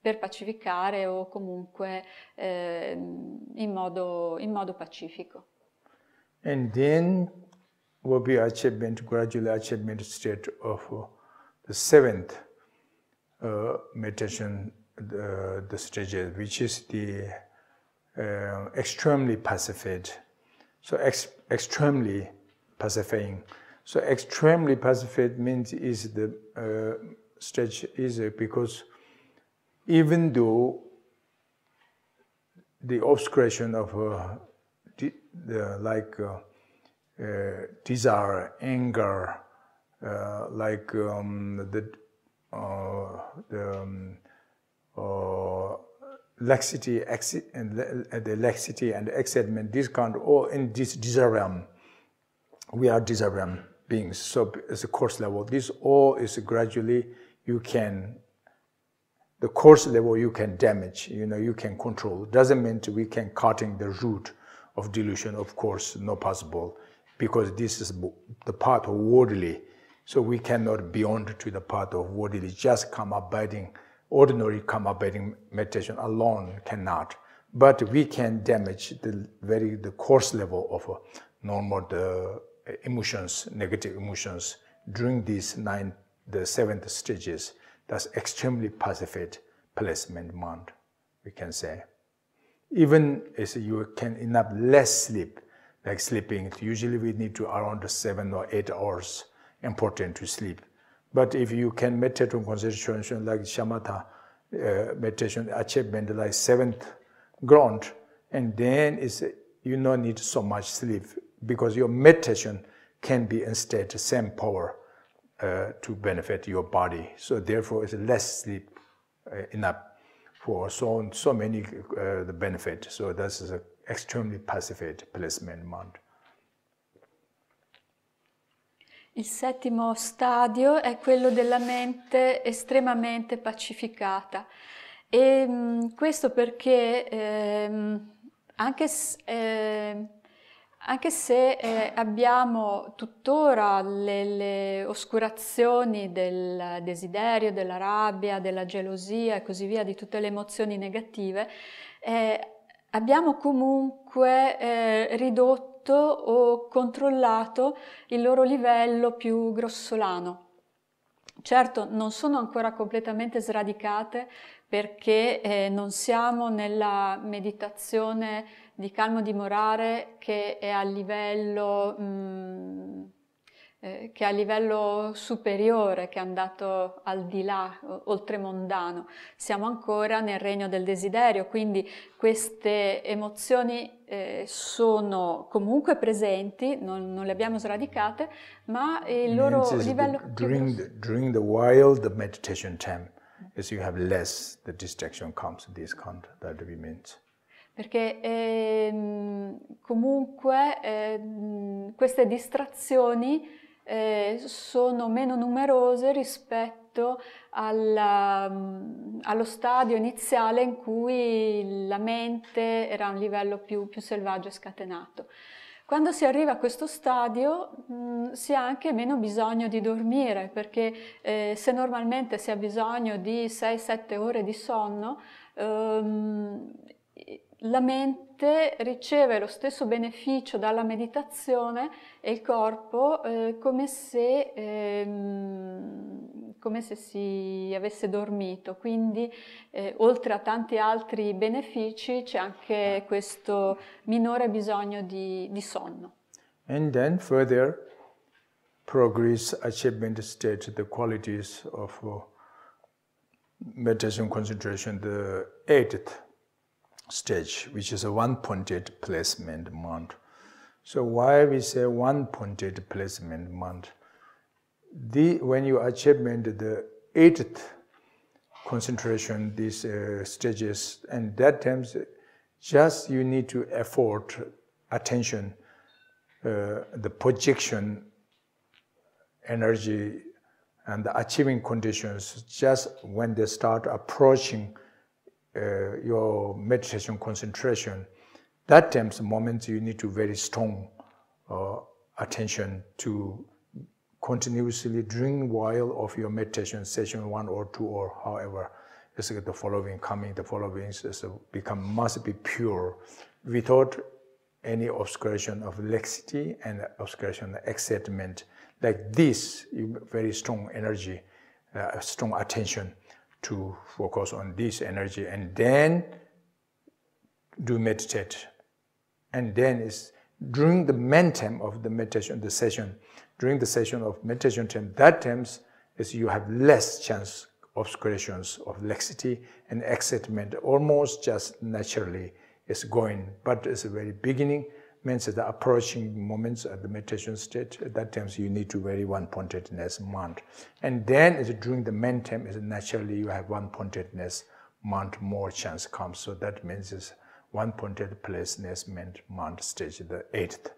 per pacificare o comunque eh, in, modo, in modo pacifico. And then will be achievement, gradual achievement state of uh, the seventh uh, meditation, the, the stages, which is the uh, extremely pacified. So ex extremely pacifying. So extremely pacified means is the uh, stage is uh, because even though the obscuration of uh, uh, like uh, desire, anger, uh, like um, the, uh, the um, laxity, and the laxity and excitement, this kind, all in this desire realm. We are desire realm beings. So it's a course level. This all is gradually you can the course level you can damage, you know, you can control. Doesn't mean we can cutting the root of delusion, of course, not possible, because this is the part of worldly. So we cannot beyond to the part of worldly. Just come abiding, ordinary come abiding meditation alone cannot. But we can damage the very the coarse level of uh, normal the uh, emotions, negative emotions during these nine, the seventh stages. That's extremely pacified placement mind, we can say even as you can enough less sleep, like sleeping. Usually we need to around seven or eight hours important to sleep. But if you can meditate on concentration like shamatha uh, meditation achievement like seventh ground, and then is you don't need so much sleep because your meditation can be instead the same power uh, to benefit your body. So therefore, it's less sleep uh, enough. for so, so many uh, the benefit. So this is an extremely passive placement mount. Il settimo stadio è quello della mente estremamente pacificata e mh, mm, questo perché ehm, anche eh, anche se eh, abbiamo tuttora le, le, oscurazioni del desiderio, della rabbia, della gelosia e così via, di tutte le emozioni negative, eh, abbiamo comunque eh, ridotto o controllato il loro livello più grossolano. Certo, non sono ancora completamente sradicate perché eh, non siamo nella meditazione di calmo dimorare che è a livello, mh, mm, eh, che è a livello superiore, che è andato al di là, oltremondano. Siamo ancora nel regno del desiderio, quindi queste emozioni eh, sono comunque presenti, non, non, le abbiamo sradicate, ma il loro livello... The, during, the, during the wild, the meditation time, is you have less, the distraction comes, this, that remains perché ehm, comunque ehm, queste distrazioni eh, sono meno numerose rispetto alla, allo stadio iniziale in cui la mente era a un livello più, più selvaggio e scatenato. Quando si arriva a questo stadio mh, mm, si ha anche meno bisogno di dormire perché eh, se normalmente si ha bisogno di 6-7 ore di sonno, ehm, la mente riceve lo stesso beneficio dalla meditazione e il corpo eh, come, se, ehm, come, se, si avesse dormito. Quindi eh, oltre a tanti altri benefici c'è anche questo minore bisogno di, di sonno. And then further progress, achievement state, the qualities of uh, meditation concentration, the eighth stage, which is a one-pointed placement mount. So why we say one-pointed placement mount? The, when you achievement the eighth concentration, these uh, stages, and that times just you need to afford attention, uh, the projection, energy, and the achieving conditions just when they start approaching uh, your meditation concentration, that times the moment you need to very strong uh, attention to continuously during while of your meditation session one or two or however it's like the following coming the following so become must be pure without any obscuration of laxity and obscuration of excitement like this very strong energy uh, strong attention to focus on this energy and then do meditate. And then is during the main time of the meditation, the session, during the session of meditation time, that time is you have less chance of obscurations of laxity and excitement, almost just naturally is going. But it's a very beginning, means the approaching moments at the meditation state at that times you need to very one pointedness mind and then is during the main time is naturally you have one pointedness mind more chance comes so that means is one pointed placeness mind mind stage the 8th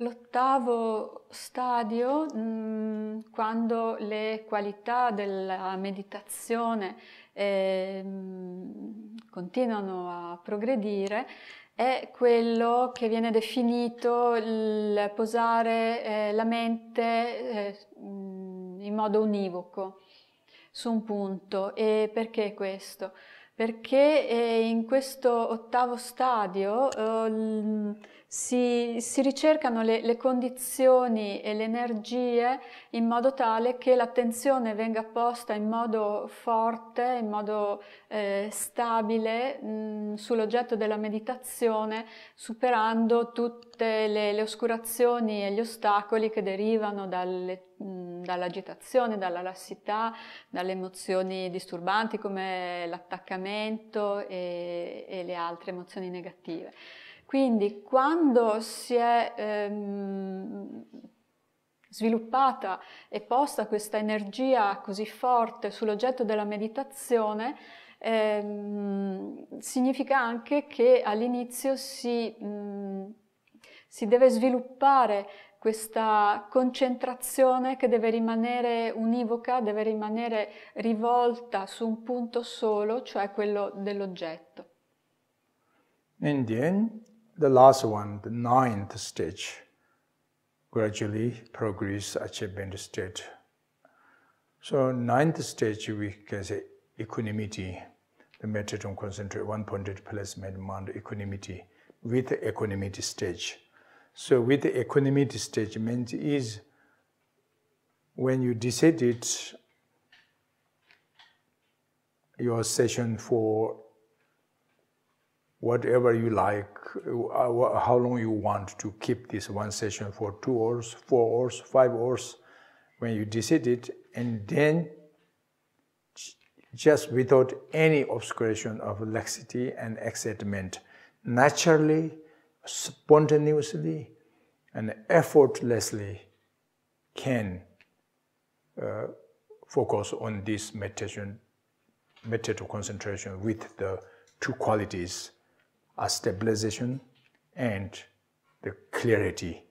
L'ottavo stadio, mm, quando le qualità della meditazione ehm, continuano a progredire, è quello che viene definito il posare eh, la mente eh, mm, in modo univoco su un punto. E perché questo? perché eh, in questo ottavo stadio eh, si, si, ricercano le, le, condizioni e le energie in modo tale che l'attenzione venga posta in modo forte, in modo eh, stabile mh, mm, sull'oggetto della meditazione, superando tutti tutte le, le, oscurazioni e gli ostacoli che derivano dalle, mh, dall'agitazione, dalla lassità, dalle emozioni disturbanti come l'attaccamento e, e le altre emozioni negative. Quindi quando si è ehm, sviluppata e posta questa energia così forte sull'oggetto della meditazione, ehm, significa anche che all'inizio si mh, si deve sviluppare questa concentrazione che deve rimanere univoca, deve rimanere rivolta su un punto solo, cioè quello dell'oggetto. In the end, the last one, the ninth stage, gradually progress achievement state. So ninth stage we can say equanimity, the method on concentrate one-pointed placement, mind equanimity, with equanimity stage. So with the economic statement is when you decided your session for whatever you like, uh, how long you want to keep this one session for two hours, four hours, five hours, when you decided, and then just without any obscuration of laxity and excitement, naturally spontaneously and effortlessly can uh, focus on this meditation, meditative concentration with the two qualities a stabilization and the clarity.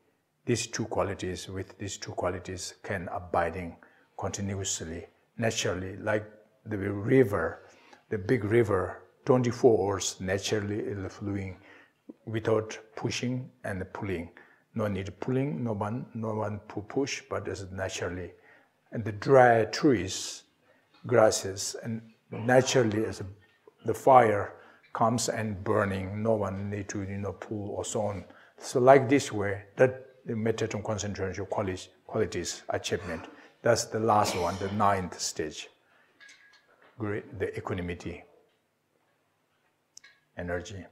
These two qualities, with these two qualities, can abiding continuously, naturally, like the river, the big river, 24 hours naturally flowing without pushing and pulling. No need pulling, no one, no one to push, but it's naturally. And the dry trees, grasses, and naturally as the fire comes and burning, no one need to you know pull or so on. So like this way, that the meditation concentration qualities, qualities achievement. That's the last one, the ninth stage. Great, the equanimity, energy.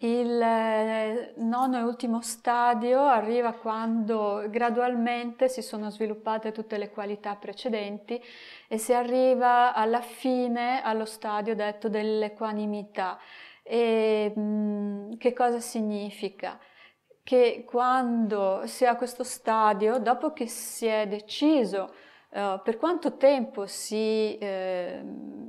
Il eh, nono e ultimo stadio arriva quando gradualmente si sono sviluppate tutte le qualità precedenti e si arriva alla fine allo stadio detto dell'equanimità. E, mh, mm, che cosa significa? Che quando si ha questo stadio, dopo che si è deciso eh, per quanto tempo si, eh,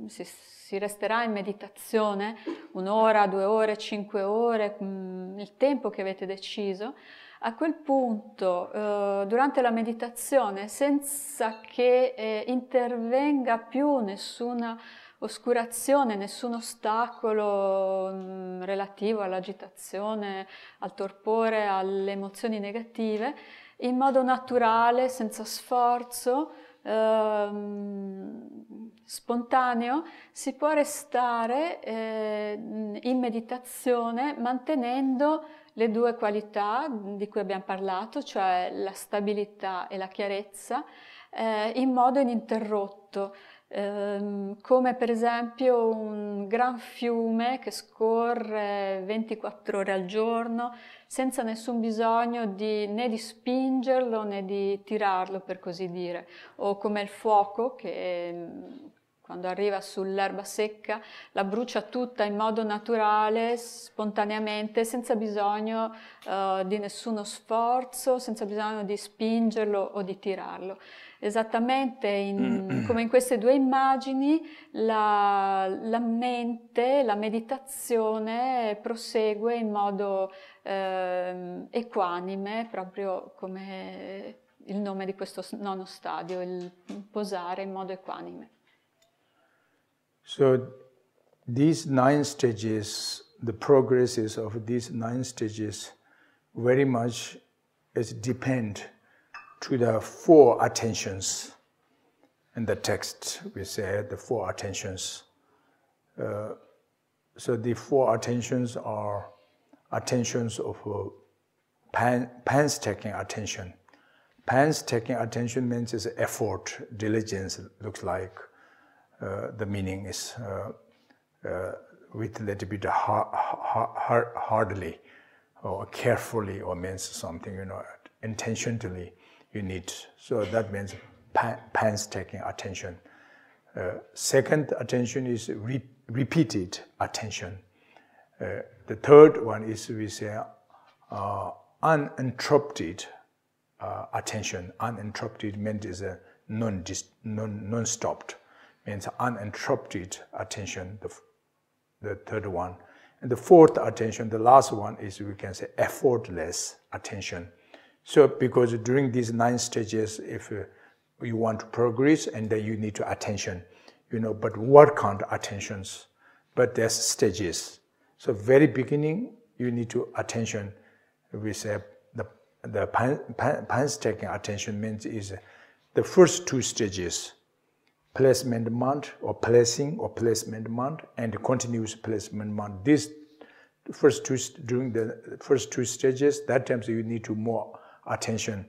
si, si, resterà in meditazione? Un'ora, due ore, cinque ore, mh, mm, il tempo che avete deciso? A quel punto, eh, durante la meditazione, senza che eh, intervenga più nessuna oscurazione, nessun ostacolo mh, mm, relativo all'agitazione, al torpore, alle emozioni negative, in modo naturale, senza sforzo, ehm, spontaneo, si può restare eh, in meditazione mantenendo le due qualità di cui abbiamo parlato, cioè la stabilità e la chiarezza, eh, in modo ininterrotto, ehm, come per esempio un gran fiume che scorre 24 ore al giorno, senza nessun bisogno di, né di spingerlo né di tirarlo, per così dire, o come il fuoco che mm, quando arriva sull'erba secca la brucia tutta in modo naturale, spontaneamente, senza bisogno eh, di nessuno sforzo, senza bisogno di spingerlo o di tirarlo esattamente in, mm, mm. come in queste due immagini la, la, mente, la meditazione prosegue in modo eh, equanime, proprio come il nome di questo nono stadio, il posare in modo equanime. So these nine stages, the progresses of these nine stages very much is depend to the four attentions in the text. We say the four attentions. Uh, so the four attentions are attentions of uh, pan, painstaking attention. Painstaking attention means is effort, diligence looks like. Uh, the meaning is uh, uh, with a little bit hard, hardly or carefully or means something, you know, intentionally you need. So that means painstaking attention. Uh, second attention is re repeated attention. Uh, the third one is we say uh, uninterrupted uh, attention. Uninterrupted meant is a non, non, non stopped means uninterrupted attention. The, the third one. And the fourth attention, the last one is we can say effortless attention so because during these nine stages, if uh, you want to progress and then you need to attention, you know, but what kind of attentions? But there's stages. So very beginning, you need to attention. We say the, the painstaking attention means is the first two stages, placement mount or placing or placement mount and continuous placement mount. These first two, during the first two stages, that times you need to more attention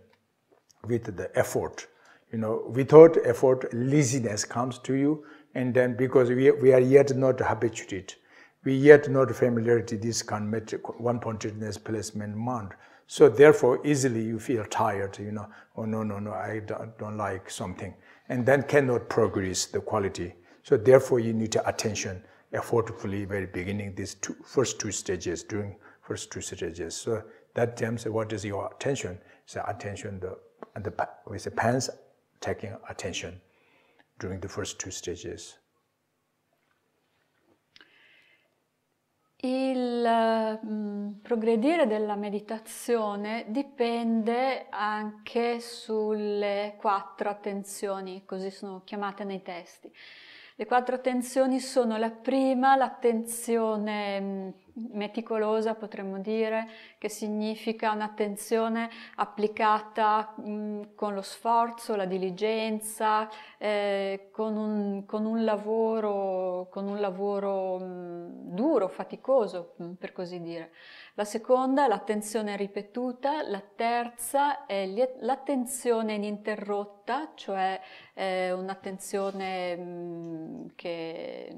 with the effort. You know, without effort, laziness comes to you, and then because we, we are yet not habituated, we yet not familiar to this one-pointedness placement mind. So therefore, easily you feel tired, you know, oh no, no, no, I don't, don't like something. And then cannot progress the quality. So therefore, you need to attention effortfully very beginning these two, first two stages, during first two stages. So that terms what is your attention. so attention, the, the we say pans taking attention during the first two stages. Il mm, progredire della meditazione dipende anche sulle quattro attenzioni, così sono chiamate nei testi. Le quattro attenzioni sono la prima, l'attenzione mm, meticolosa potremmo dire, che significa un'attenzione applicata mh, con lo sforzo, la diligenza, eh, con, un, con, un, lavoro, con un lavoro mh, duro, faticoso mh, per così dire. La seconda è l'attenzione ripetuta, la terza è l'attenzione ininterrotta, cioè eh, un'attenzione che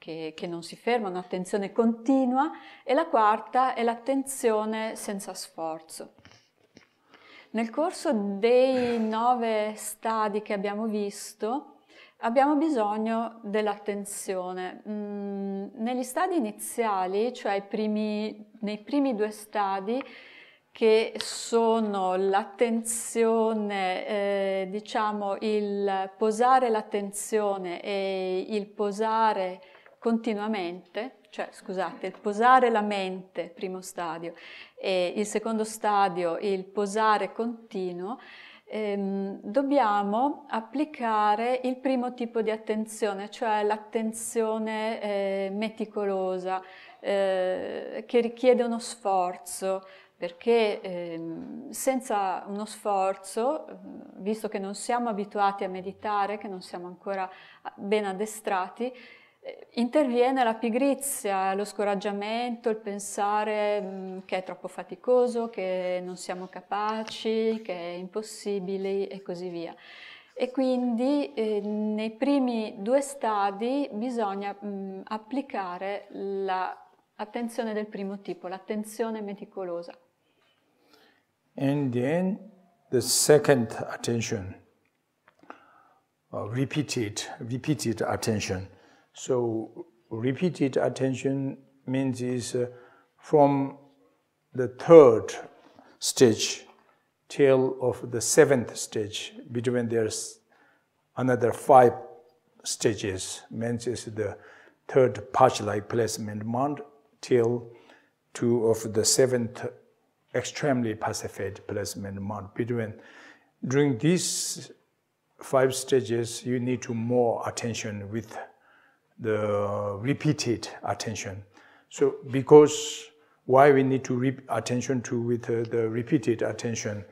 che, che non si ferma, un'attenzione continua, e la quarta è l'attenzione senza sforzo. Nel corso dei nove stadi che abbiamo visto, abbiamo bisogno dell'attenzione. Mm, negli stadi iniziali, cioè primi, nei primi due stadi, che sono l'attenzione, eh, diciamo il posare l'attenzione e il posare continuamente, cioè scusate, il posare la mente, primo stadio, e il secondo stadio, il posare continuo, ehm, dobbiamo applicare il primo tipo di attenzione, cioè l'attenzione eh, meticolosa, eh, che richiede uno sforzo, perché ehm, senza uno sforzo, visto che non siamo abituati a meditare, che non siamo ancora ben addestrati, eh, interviene la pigrizia, lo scoraggiamento, il pensare mm, che è troppo faticoso, che non siamo capaci, che è impossibile e così via. E quindi eh, nei primi due stadi bisogna mh, mm, applicare l'attenzione la del primo tipo, l'attenzione meticolosa. And then the second attention, or repeated, repeated attention. So repeated attention means is uh, from the third stage till of the seventh stage between there's another five stages means is the third patch like placement mount till two of the seventh extremely pacified placement mount between during these five stages you need to more attention with the uh, repeated attention. So because why we need to re- attention to with uh, the repeated attention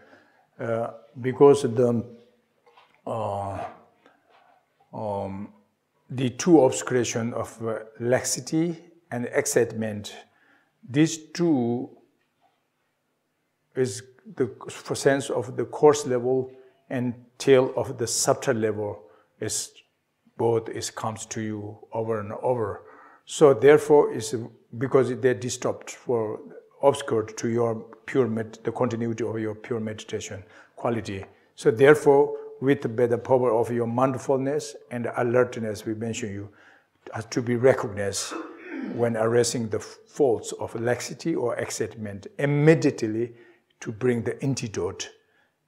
uh, because the uh, um, the two obscuration of uh, laxity and excitement these two is the sense of the coarse level and tail of the subtle level is both is comes to you over and over. So therefore, it's because they're disturbed for obscured to your pure med- the continuity of your pure meditation quality. So therefore, with the power of your mindfulness and alertness, we mention you, uh, to be recognized when arresting the faults of laxity or excitement immediately to bring the antidote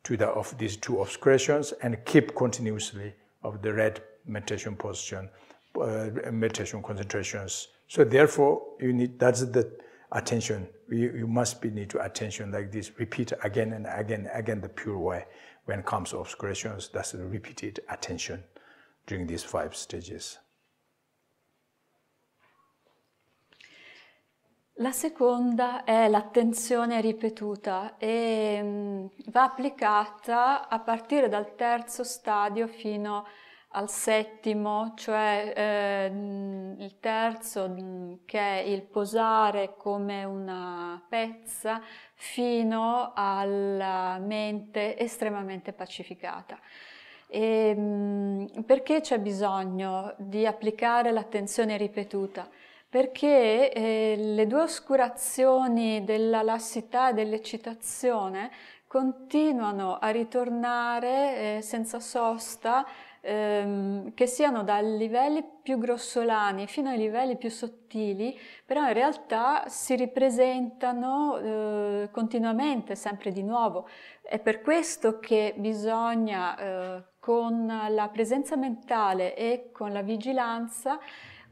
to the, of these two obscurations and keep continuously of the red meditation position, uh, meditation concentrations. So therefore, you need that's the attention. You, you must be need to attention like this. Repeat again and again, again the pure way. When comes obscurations, that's the repeated attention during these five stages. La seconda è l'attenzione ripetuta e mm, va applicata a partire dal terzo stadio fino a al settimo, cioè eh, mm, il terzo mm, che è il posare come una pezza fino alla mente estremamente pacificata. E, mm, perché c'è bisogno di applicare l'attenzione ripetuta? Perché eh, le due oscurazioni della lassità e dell'eccitazione continuano a ritornare eh, senza sosta ehm, che siano dai livelli più grossolani fino ai livelli più sottili, però in realtà si ripresentano eh, continuamente, sempre di nuovo. È per questo che bisogna eh, con la presenza mentale e con la vigilanza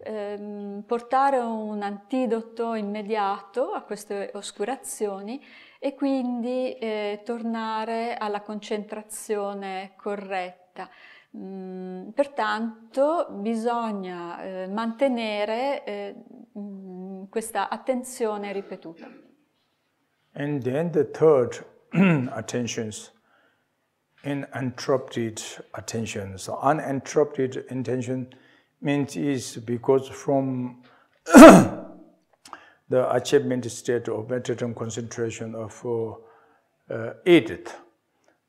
ehm, portare un antidoto immediato a queste oscurazioni e quindi eh, tornare alla concentrazione corretta. Mm, pertanto bisogna eh, mantenere eh, mm, questa attenzione ripetuta. And then the third attentions, uninterrupted attention. So uninterrupted attention means is because from the achievement state of meditation concentration of uh, uh, eighth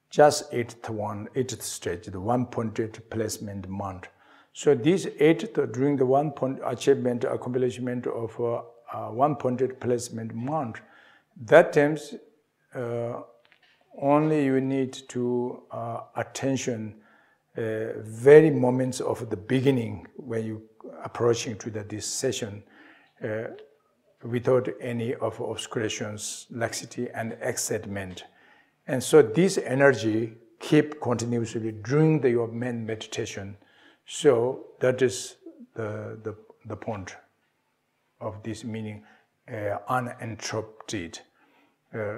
just eighth one, eighth stage, the one pointed placement month. So this eighth during the one point achievement, accomplishment of uh, uh, one pointed placement month. that times uh, only you need to uh, attention uh, very moments of the beginning when you approaching to the, this session uh, without any of obscurations, laxity, and excitement. And so this energy keep continuously during the, your main meditation. So that is the, the, the point of this meaning, uh, uninterrupted uh,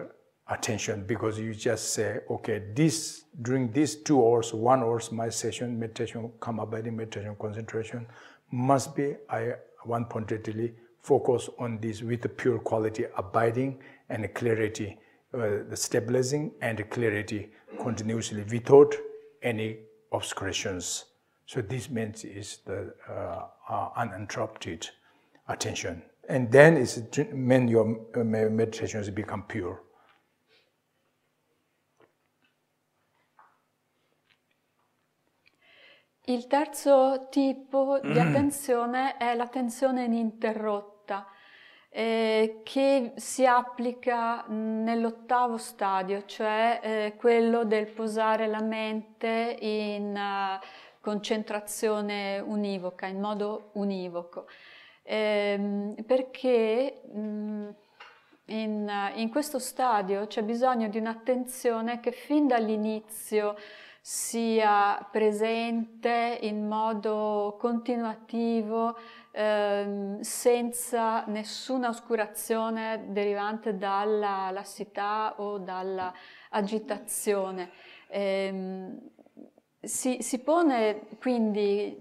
attention, because you just say, okay, this during these two hours, one hours, my session, meditation, karma meditation, concentration, must be I one pointedly focus on this with the pure quality abiding and clarity. Uh, the stabilizing and clarity continuously without any obscurations. So this means is the uh, uh, uninterrupted attention. And then it when your meditations become pure. Il terzo tipo di attenzione è l'attenzione ininterrotta. eh, che si applica nell'ottavo stadio, cioè eh, quello del posare la mente in uh, concentrazione univoca, in modo univoco. Eh, perché mh, mm, in, in, questo stadio c'è bisogno di un'attenzione che fin dall'inizio sia presente in modo continuativo, Ehm, senza nessuna oscurazione derivante dalla lassità o dall'agitazione. Ehm, si, si pone quindi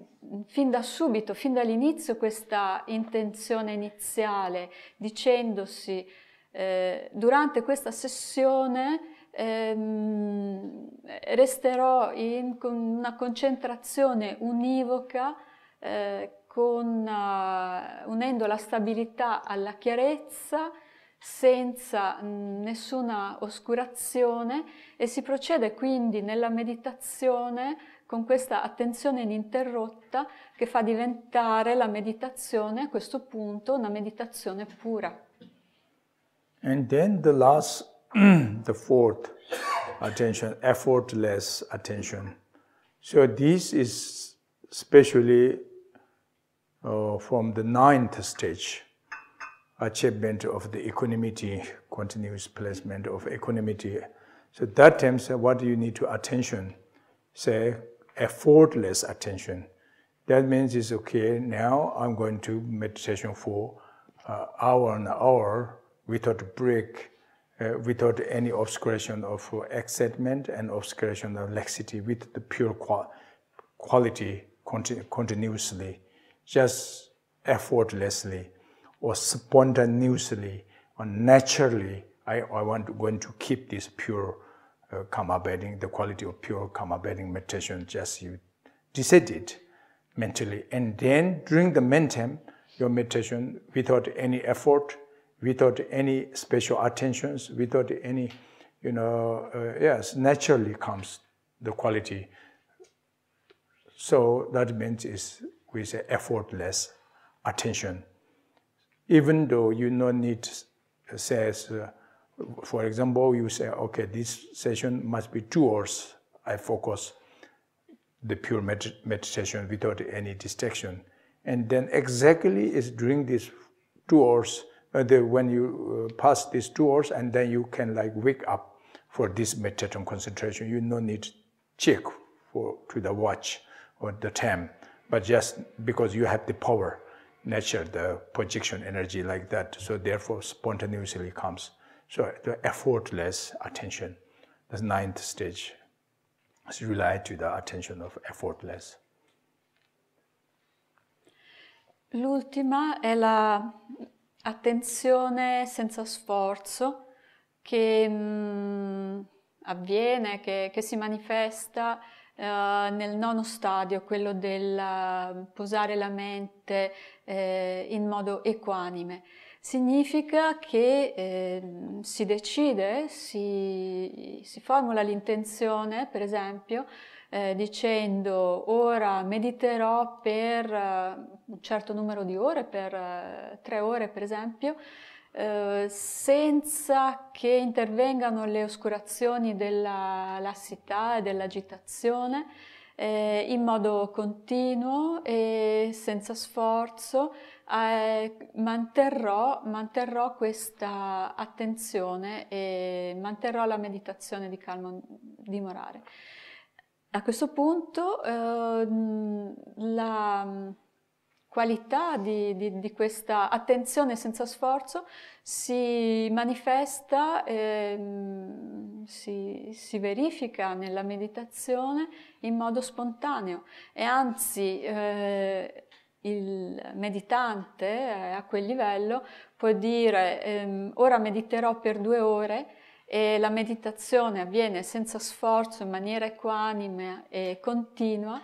fin da subito, fin dall'inizio questa intenzione iniziale dicendosi eh, durante questa sessione ehm, resterò in con una concentrazione univoca eh, con, uh, unendo la stabilità alla chiarezza senza mh, mm, nessuna oscurazione e si procede quindi nella meditazione con questa attenzione ininterrotta che fa diventare la meditazione a questo punto una meditazione pura. And then the last, the fourth attention, effortless attention. So this is specially uh, from the ninth stage, achievement of the equanimity, continuous placement of equanimity. So that terms, what you need to attention, say effortless attention. That means it's okay, now I'm going to meditation for uh, hour and hour without break, uh, without any obscuration of excitement and obscuration of laxity, with the pure qual- quality continu- continuously just effortlessly or spontaneously or naturally. I, I want going to keep this pure uh, karma bedding, the quality of pure karma bedding meditation, just you decided mentally. And then during the meantime, your meditation without any effort, without any special attentions, without any, you know, uh, yes, naturally comes the quality. So that means is with effortless attention. Even though you no need, says, uh, for example, you say, okay, this session must be two hours. I focus the pure med meditation without any distraction. And then exactly is during these two hours, uh, the, when you uh, pass these two hours and then you can like wake up for this meditation concentration. You no need check for, to the watch or the time but just because you have the power, nature, the projection energy like that. So therefore spontaneously comes. So the effortless attention, the ninth stage is related to the attention of effortless. L'ultima è la attenzione senza sforzo che mh, mm, avviene, che, che si manifesta Eh, nel nono stadio, quello del eh, posare la mente eh, in modo equanime. Significa che eh, si decide, si, si formula l'intenzione, per esempio, eh, dicendo ora mediterò per eh, un certo numero di ore, per tre ore per esempio, eh, senza che intervengano le oscurazioni della lassità e dell'agitazione eh, in modo continuo e senza sforzo eh, manterrò, manterrò, questa attenzione e manterrò la meditazione di calma dimorare. A questo punto ehm, la, qualità di, di, di, questa attenzione senza sforzo si manifesta, ehm, si, si, verifica nella meditazione in modo spontaneo e anzi eh, il meditante eh, a quel livello può dire ehm, ora mediterò per due ore e la meditazione avviene senza sforzo, in maniera equanime e continua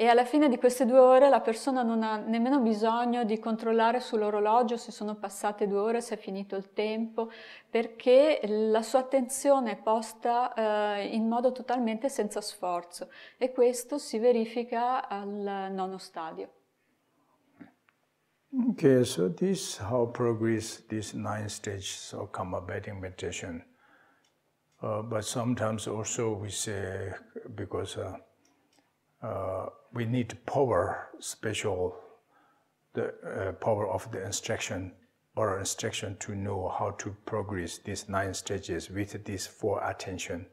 e alla fine di queste due ore la persona non ha nemmeno bisogno di controllare sull'orologio se sono passate due ore, se è finito il tempo, perché la sua attenzione è posta eh, in modo totalmente senza sforzo e questo si verifica al nono stadio. Okay, so this how progress these nine stages of karma batting meditation. Uh, but sometimes also we say because uh, uh, we need power special, the uh, power of the instruction or instruction to know how to progress these nine stages with these four attention.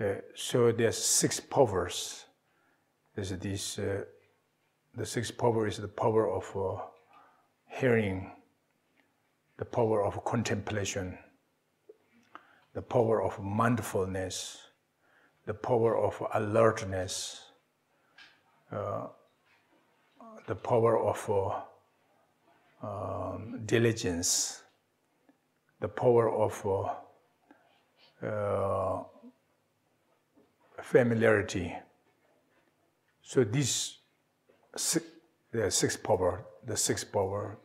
Uh, so there's six powers. There's this, uh, the sixth power is the power of uh, hearing, the power of contemplation, the power of mindfulness, the power of alertness, uh, the power of uh, um, diligence, the power of uh, familiarity. So these six, the six power, the six power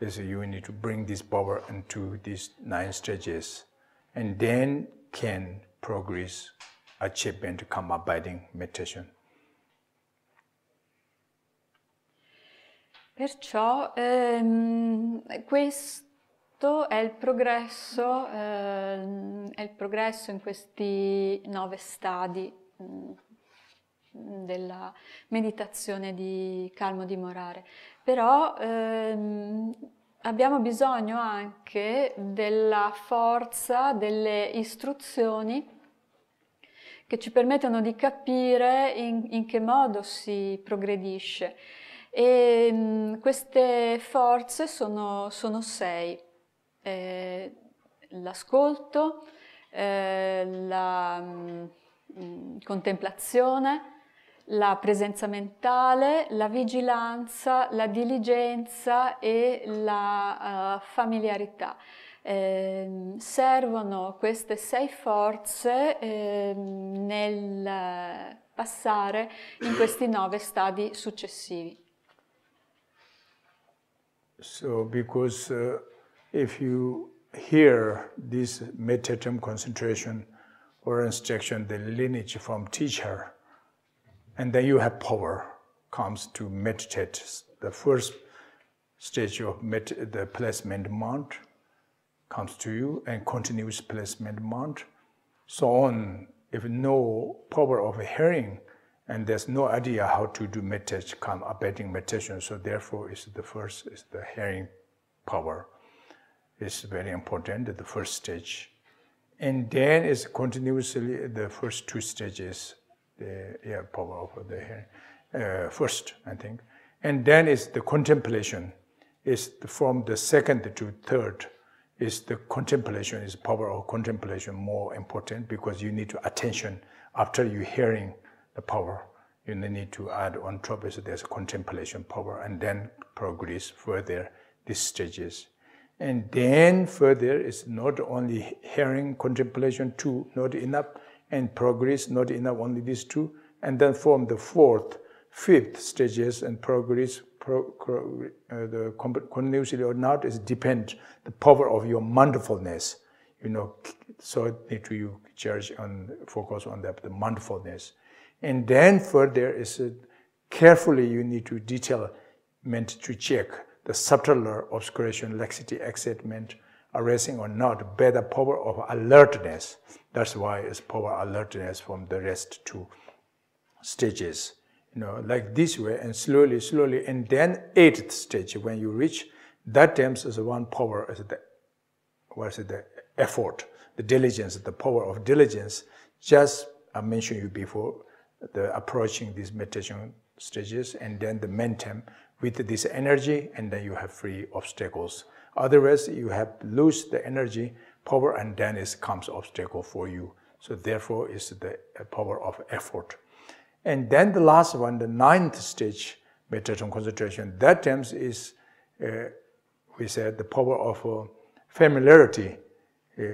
is you need to bring this power into these nine stages, and then can progress, achievement, come abiding meditation. Perciò ehm, questo è il, progresso, ehm, è il progresso in questi nove stadi mm, della meditazione di Calmo dimorare. Però ehm, abbiamo bisogno anche della forza, delle istruzioni che ci permettono di capire in, in che modo si progredisce. E ehm, mh, queste forze sono, sono sei. Eh, l'ascolto, eh, la mh, mm, mm, contemplazione, la presenza mentale, la vigilanza, la diligenza e la uh, familiarità. Eh, servono queste sei forze eh, nel passare in questi nove stadi successivi. So because uh, if you hear this metaterm concentration or instruction, the lineage from teacher, and then you have power comes to meditate. The first stage of the placement mount comes to you and continuous placement mount, so on. If no power of hearing, and there's no idea how to do meditation, abiding meditation. So therefore, is the first is the hearing power. is very important the first stage, and then is continuously the first two stages, the yeah, power of the hearing uh, first, I think, and then is the contemplation. Is from the second to third is the contemplation is power of contemplation more important because you need to attention after you hearing the power. You need to add on top is there's contemplation power and then progress further these stages. And then further is not only hearing contemplation two, not enough, and progress, not enough, only these two, and then form the fourth, fifth stages and progress pro, pro, uh, the continuously or not is depend the power of your mindfulness you know so need to you charge and focus on that the mindfulness and then for there is a carefully you need to detail meant to check the subtler obscuration laxity excitement arising or not by the power of alertness that's why is power alertness from the rest to stages you know like this way and slowly slowly and then eighth stage when you reach that terms is one power is the what is it, the effort the diligence the power of diligence just i mentioned you before the approaching these meditation stages and then the momentum with this energy and then you have free obstacles. Otherwise, you have lose the energy power and then it comes obstacle for you. So therefore, it's the power of effort. And then the last one, the ninth stage, meditation concentration, that terms is, uh, we said, the power of uh, familiarity. Uh,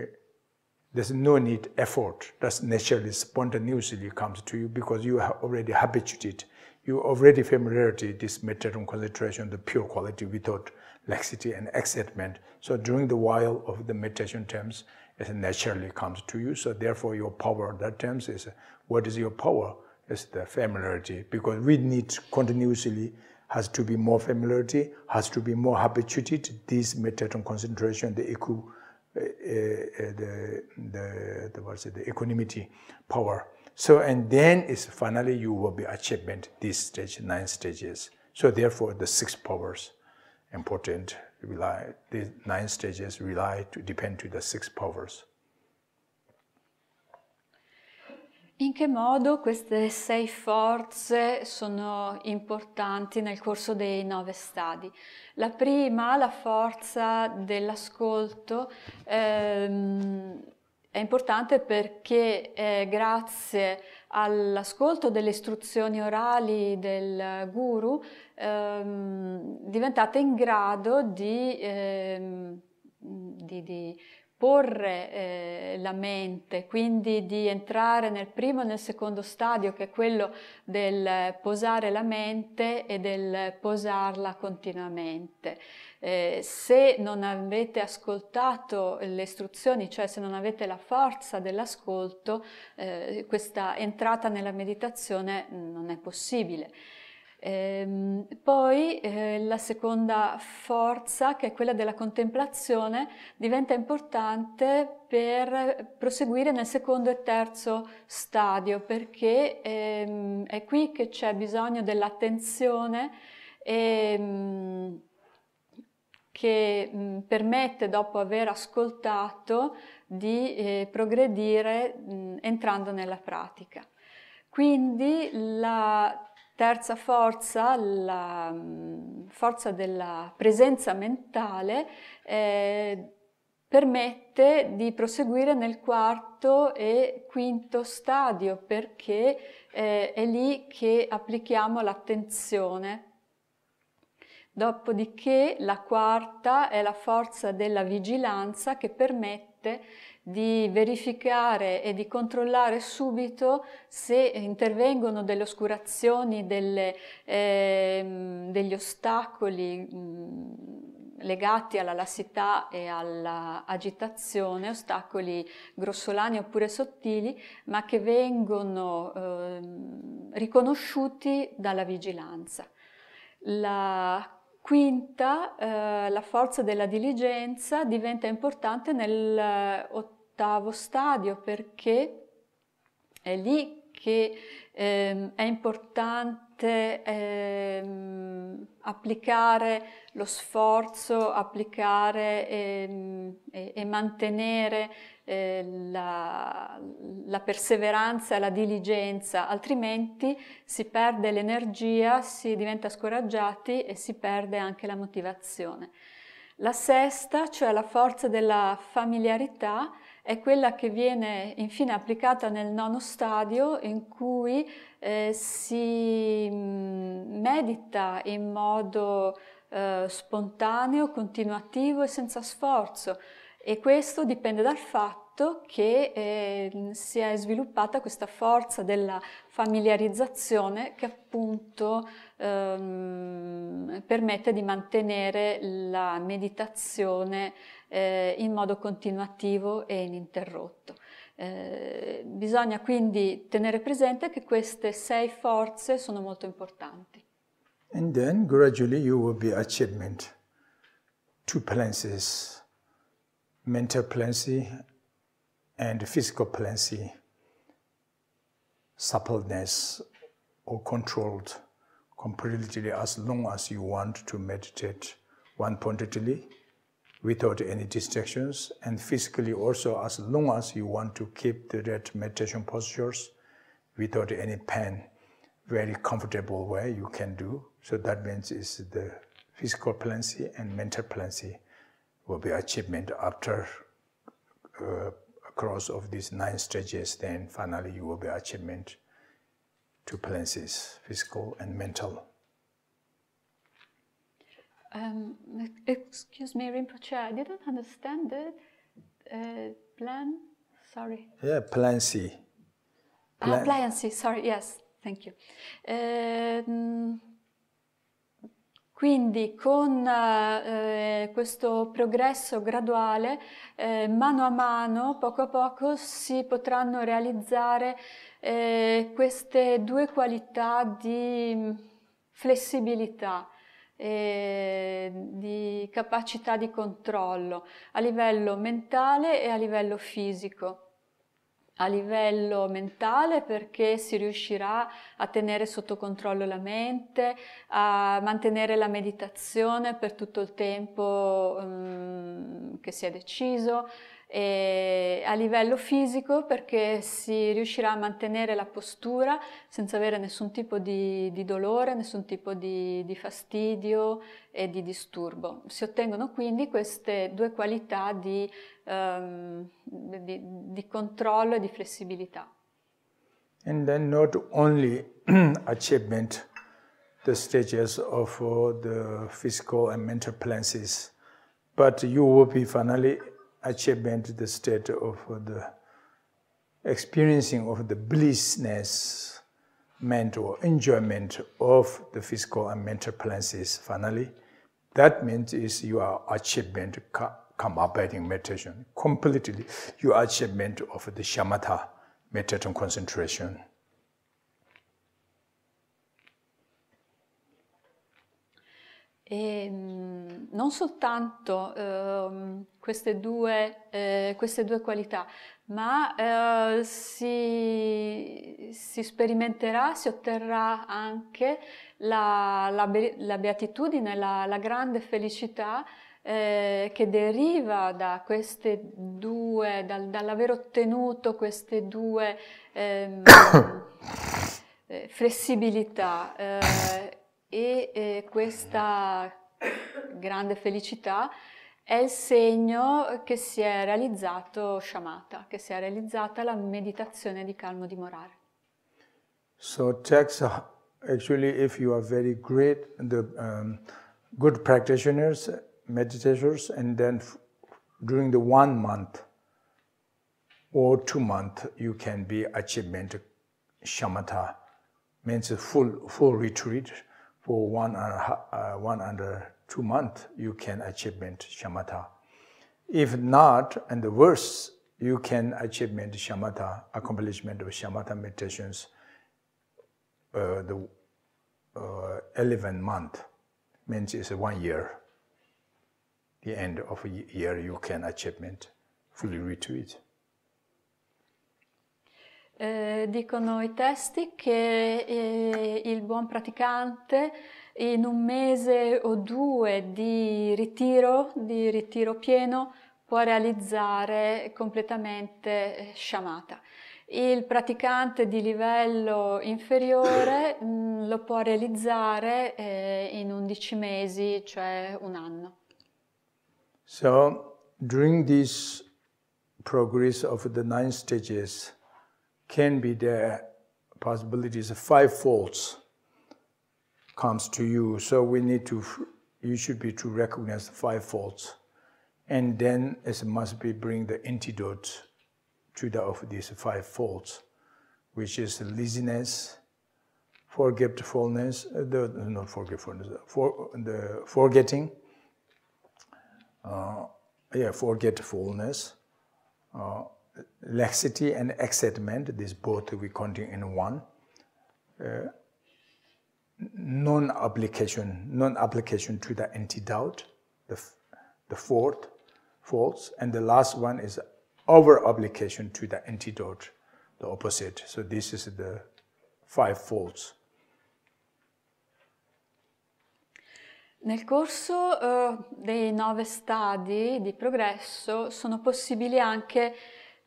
there's no need effort. That's naturally, spontaneously comes to you because you are already habituated. You already familiarity this meditation concentration, the pure quality without laxity and excitement. So during the while of the meditation terms, it naturally comes to you. So therefore, your power that terms is what is your power? Is the familiarity because we need continuously has to be more familiarity, has to be more habituated. This meditation concentration, the equal the the the what's it the equanimity power so and then is finally you will be achievement this stage nine stages so therefore the six powers important rely the nine stages rely to depend to the six powers In che modo queste sei forze sono importanti nel corso dei nove stadi? La prima, la forza dell'ascolto, ehm, è importante perché eh, grazie all'ascolto delle istruzioni orali del guru ehm, diventate in grado di, ehm, di, di porre eh, la mente, quindi di entrare nel primo e nel secondo stadio, che è quello del posare la mente e del posarla continuamente. Eh, se non avete ascoltato le istruzioni, cioè se non avete la forza dell'ascolto, eh, questa entrata nella meditazione non è possibile. Ehm, poi eh, la seconda forza, che è quella della contemplazione, diventa importante per proseguire nel secondo e terzo stadio, perché ehm, è qui che c'è bisogno dell'attenzione ehm, che mh, mm, permette, dopo aver ascoltato, di eh, progredire mh, mm, entrando nella pratica. Quindi la Terza forza, la mm, forza della presenza mentale eh, permette di proseguire nel quarto e quinto stadio perché eh, è lì che applichiamo l'attenzione. Dopodiché la quarta è la forza della vigilanza che permette di verificare e di controllare subito se intervengono delle oscurazioni, delle, eh, degli ostacoli legati alla lassità e all'agitazione, ostacoli grossolani oppure sottili, ma che vengono eh, riconosciuti dalla vigilanza. La quinta, eh, la forza della diligenza diventa importante nel ottenere eh, all'ottavo stadio perché è lì che ehm, è importante ehm, applicare lo sforzo, applicare ehm, e, e, mantenere eh, la, la, perseveranza e la diligenza, altrimenti si perde l'energia, si diventa scoraggiati e si perde anche la motivazione. La sesta, cioè la forza della familiarità, è quella che viene infine applicata nel nono stadio in cui eh, si mm, medita in modo eh, spontaneo, continuativo e senza sforzo e questo dipende dal fatto che eh, si è sviluppata questa forza della familiarizzazione che appunto ehm, permette di mantenere la meditazione eh, in modo continuativo e ininterrotto. Eh, bisogna quindi tenere presente che queste sei forze sono molto importanti. And then gradually you will be achievement. Two places, mental placency and physical placency, suppleness or controlled completely as long as you want to meditate one pointedly without any distractions and physically also as long as you want to keep the right meditation postures without any pain very comfortable way you can do so that means is the physical plancy and mental plancy will be achievement after uh, cross of these nine stages then finally you will be achievement to plancies physical and mental Um, excuse me, Rinpoche, I didn't understand it. Uh, eh, plan, sorry. Yeah, plan C. Ah, plan, ah, plan C, sorry, yes, thank you. Uh, quindi con eh, questo progresso graduale, eh, mano a mano, poco a poco, si potranno realizzare eh, queste due qualità di mm, flessibilità e di capacità di controllo a livello mentale e a livello fisico. A livello mentale perché si riuscirà a tenere sotto controllo la mente, a mantenere la meditazione per tutto il tempo um, che si è deciso, e a livello fisico perché si riuscirà a mantenere la postura senza avere nessun tipo di, di dolore, nessun tipo di, di, fastidio e di disturbo. Si ottengono quindi queste due qualità di, um, di controllo e di flessibilità. And then not only achievement, the stages of uh, the physical and mental places, but you will be finally achievement, the state of the experiencing of the blissness, mental enjoyment of the physical and mental places finally. That means is your achievement combating meditation, completely your achievement of the shamatha, meditation concentration. E ehm, non soltanto eh, queste, due, eh, queste, due, qualità, ma eh, si, si, sperimenterà, si otterrà anche la, la, la beatitudine, la, la, grande felicità eh, che deriva da queste due, dal, dall'aver ottenuto queste due ehm, eh, flessibilità eh, e eh, questa grande felicità è il segno che si è realizzato shamatha, che si è realizzata la meditazione di calmo dimorare. So texts are uh, actually if you are very great the um, good practitioners, meditators and then during the one month or two month you can be achievement shamatha means a full full retreat for one and, uh, one and two months, you can achievement shamatha. If not, and the worse, you can achievement shamatha, accomplishment of shamatha meditations, uh, the uh, 11 month, means it's one year. The end of a year, you can achievement fully retreat. Eh, dicono i testi che eh, il buon praticante in un mese o due di ritiro, di ritiro pieno, può realizzare completamente eh, sciamata. Il praticante di livello inferiore mh, mm, lo può realizzare eh, in 11 mesi, cioè un anno. So, during this progress of the nine stages, can be there possibilities of five faults comes to you. So we need to, you should be to recognize the five faults. And then it must be bring the antidote to the of these five faults, which is laziness, forgetfulness, uh, the, not forgetfulness, for, the forgetting, uh, yeah, forgetfulness, uh, laxity and excitement, these both we contain in one. Uh, non-application, non-application to the antidote, the, the fourth, false, and the last one is over-application to the antidote, the opposite. So this is the five faults. Nel corso uh, dei nove stadi di progresso sono possibili anche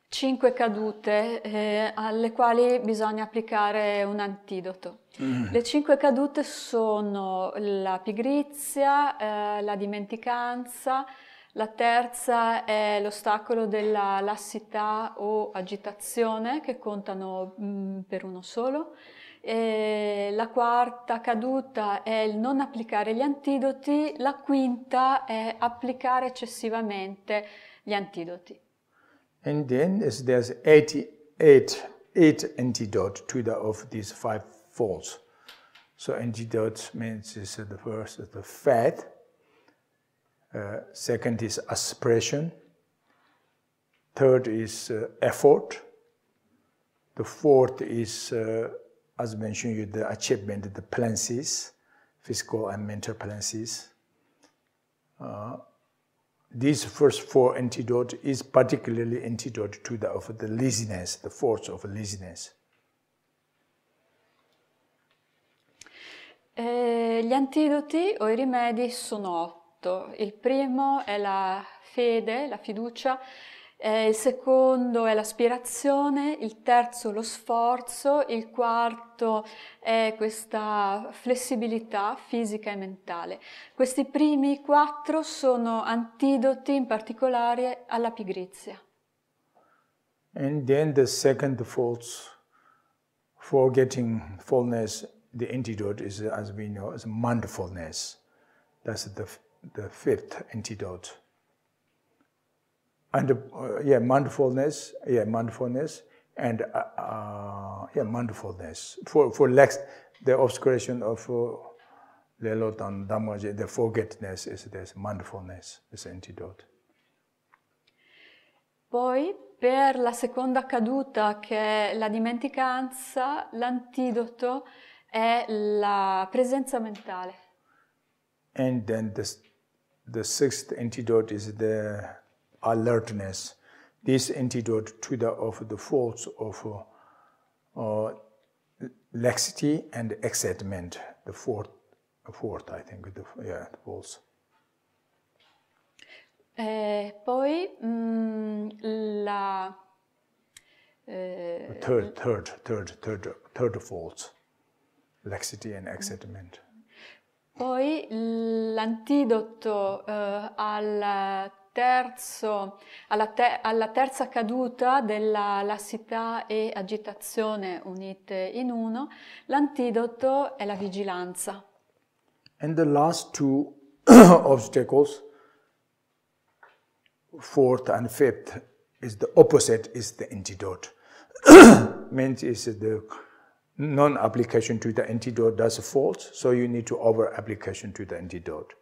cinque cadute eh, alle quali bisogna applicare un antidoto. Mm. Le cinque cadute sono la pigrizia, eh, la dimenticanza, la terza è l'ostacolo della lassità o agitazione che contano mh, mm, per uno solo. E la quarta caduta è il non applicare gli antidoti, la quinta è applicare eccessivamente gli antidoti. And then is there's 88, 8 antidote to the of these five folds. So antidote means is the first is the fat, uh, second is aspiration, third is uh, effort, the fourth is, uh, as mentioned, you, the achievement, the places, physical and mental places. This first four antidote is particularly antidote to the, of the laziness, the force of laziness. Eh, gli antidoti o i rimedi sono otto. Il primo è la fede, la fiducia eh, il secondo è l'aspirazione, il terzo lo sforzo, il quarto è questa flessibilità fisica e mentale. Questi primi quattro sono antidoti in particolare alla pigrizia. And then the second force for getting fullness, the antidote is, as we know, is mindfulness. That's the, the fifth antidote. and uh, yeah, mindfulness, yeah, mindfulness, and uh, uh yeah, mindfulness for for next the obscuration of uh, lelotan damage. the forgetness is this mindfulness, this antidote. Poi per la seconda caduta che è la dimenticanza, l'antidoto è la presenza mentale. And then the, the sixth antidote is the alertness. This antidote to the, of the faults of uh, uh, laxity and excitement, the fourth, fourth I think, the, yeah, the faults. Eh, poi mm, la... Eh, third, third, third, third, third fault, laxity and excitement. Poi l'antidoto eh, al terzo, alla, te, alla terza caduta della lassità e agitazione unite in uno, l'antidoto è la vigilanza. And the last two obstacles, fourth and fifth, is the opposite, is the antidote. Means is the non-application to the antidote does false, so you need to over-application to the antidote.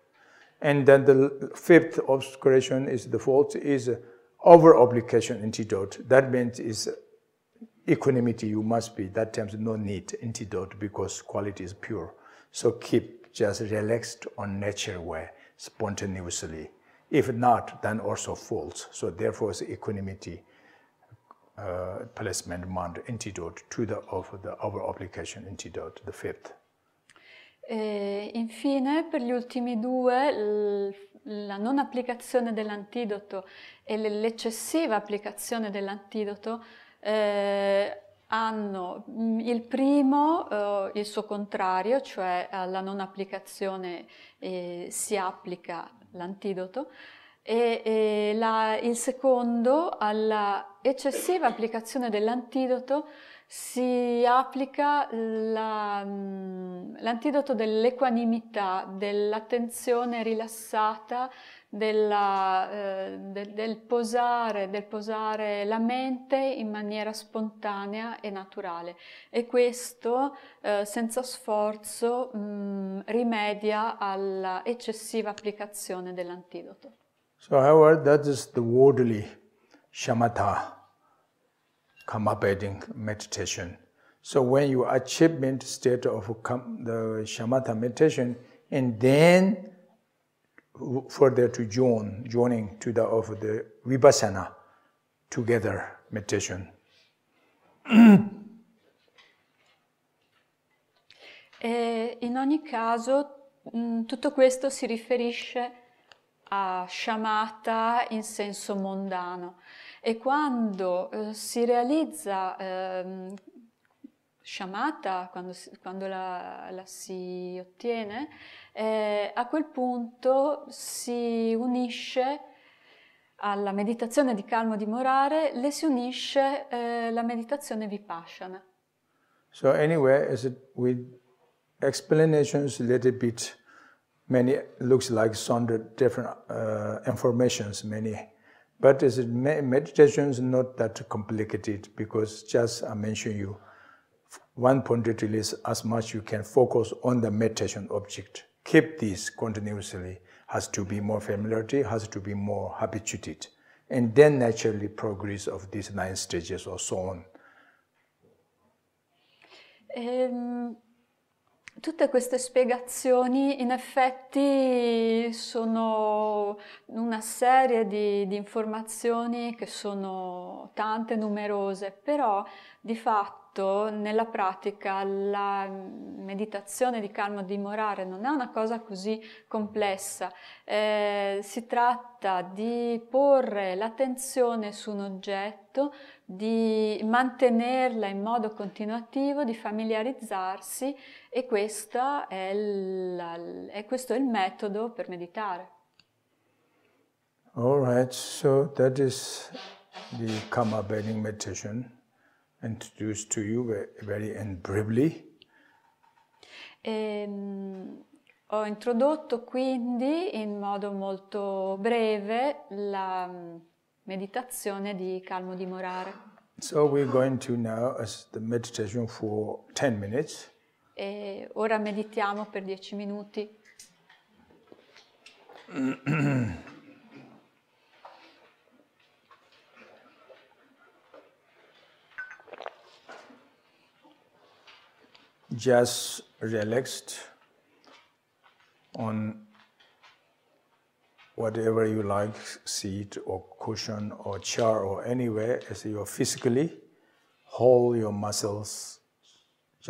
And then the fifth obscuration is the fault is over obligation antidote. That means is equanimity, you must be, that times no need antidote because quality is pure. So keep just relaxed on nature way, spontaneously. If not, then also false. So therefore is equanimity uh, placement mount antidote to the of the over obligation antidote, the fifth. E eh, infine, per gli ultimi due, la non applicazione dell'antidoto e l'eccessiva applicazione dell'antidoto eh, hanno mm, il primo eh, il suo contrario, cioè alla eh, non applicazione eh, si applica l'antidoto, e, e la, il secondo alla eccessiva applicazione dell'antidoto si applica la, mm, l'antidoto dell'equanimità, dell'attenzione rilassata, della, eh, de, del, posare, del posare la mente in maniera spontanea e naturale. E questo, eh, senza sforzo, mh, mm, rimedia all'eccessiva applicazione dell'antidoto. So, however, that is the worldly shamatha. Kamabating meditation. So when you achievement state of the shamatha meditation, and then further to join, joining to the of the vipassana together meditation. e in ogni caso mm, tutto questo si riferisce a shamatha in senso mondano. E quando eh, si realizza eh, sciamata, quando, quando la, la, si ottiene, eh, a quel punto si unisce alla meditazione di calmo dimorare, le si unisce eh, la meditazione vipassana. So anyway, is it with explanations little bit, many looks like sonder different uh, informations, many But is it, meditation is not that complicated because just I mention you, one point it is as much you can focus on the meditation object. Keep this continuously, has to be more familiarity, has to be more habituated. And then naturally progress of these nine stages or so on. Um... Tutte queste spiegazioni in effetti sono una serie di, di, informazioni che sono tante, numerose, però di fatto nella pratica la meditazione di calma dimorare non è una cosa così complessa, eh, si tratta di porre l'attenzione su un oggetto, di mantenerla in modo continuativo, di familiarizzarsi e questo è, il, è questo il metodo per meditare. All right, so that is the Kama Bending Meditation introduced to you very, and briefly. E, ehm, ho introdotto quindi in modo molto breve la mm, meditazione di Calmo dimorare. So we're going to now as the meditation for 10 minutes. E ora meditiamo per dieci minuti. Just relaxed on whatever you like, seat or cushion or chair or anywhere, as you physically hold your muscles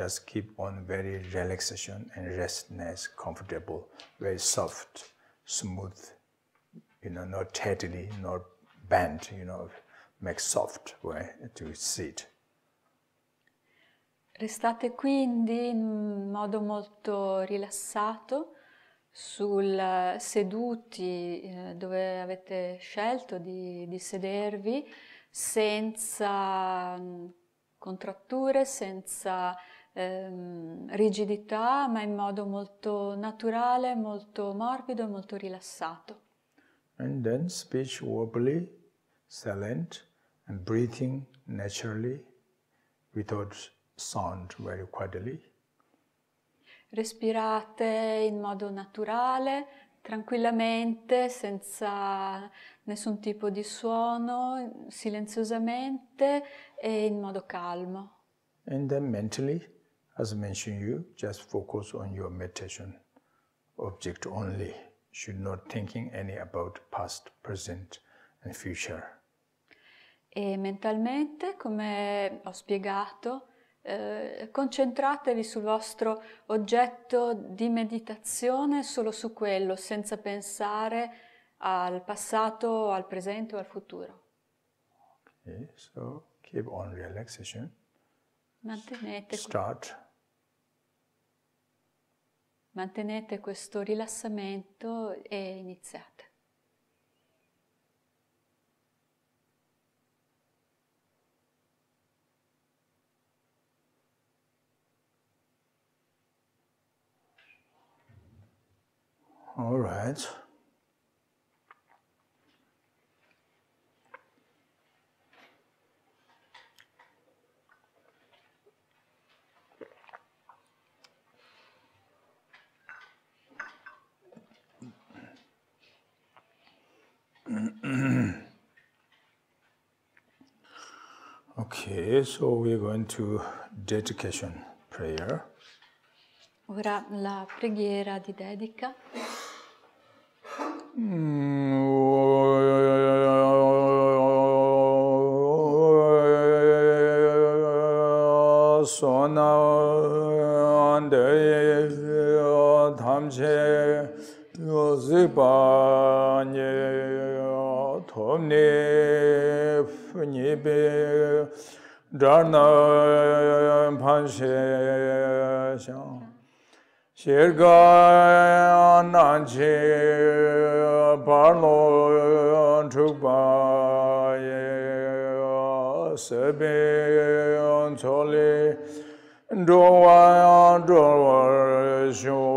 just keep on very relaxation and restness, comfortable, very soft, smooth, you know, not tightly, not bent, you know, make soft way to sit. Restate quindi in modo molto rilassato sul seduti eh, dove avete scelto di, di sedervi senza mm, contratture, senza ehm, rigidità, ma in modo molto naturale, molto morbido e molto rilassato. And then speech wobbly, silent and breathing naturally without sound very quietly. Respirate in modo naturale, tranquillamente, senza nessun tipo di suono, silenziosamente e in modo calmo. And then mentally As mentioned you, just focus on your meditation object only. Should not thinking any about past, present and future. E mentalmente, come ho spiegato, eh, concentratevi sul vostro oggetto di meditazione solo su quello, senza pensare al passato, al presente o al futuro. Okay, so keep on relaxation. Mantenete. Start Mantenete questo rilassamento e iniziate. All right. okay, so we're going to dedication prayer. Ora la preghiera di dedica. Sona de 담제 요즈바니 kum nip nipi dhar nir pan shesha shir gai nan chi parlo dhruva dhruva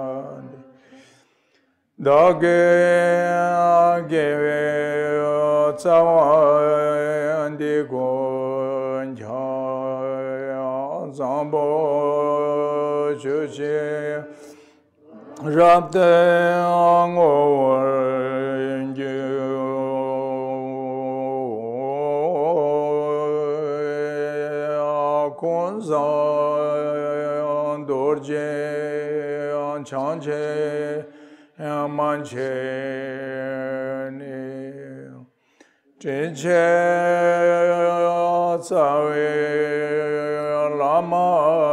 dage agevo tsawa ande go nja zambo juje rabde ango ཚཚང བྱིས བྱེ yamanchene jinche tsawe lama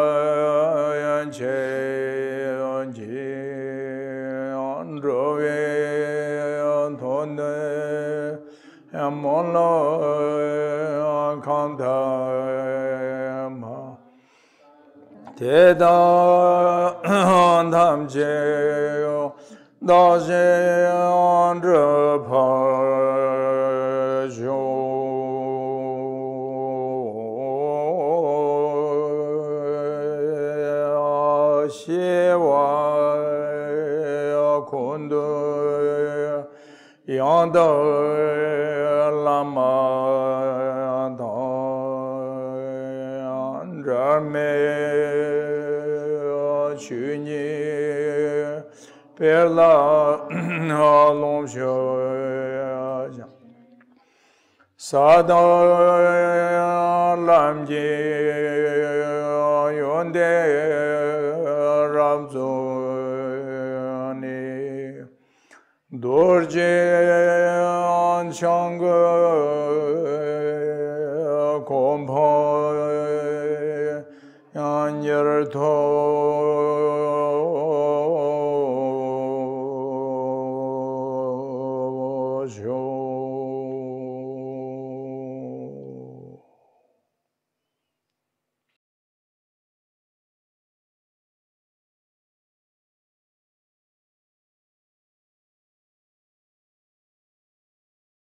dāshī ānchā pārchū āshī vāi kundu ānchā lāma dāshī perla alom shoya sada lam ji yonde ramzo ani dorje an chang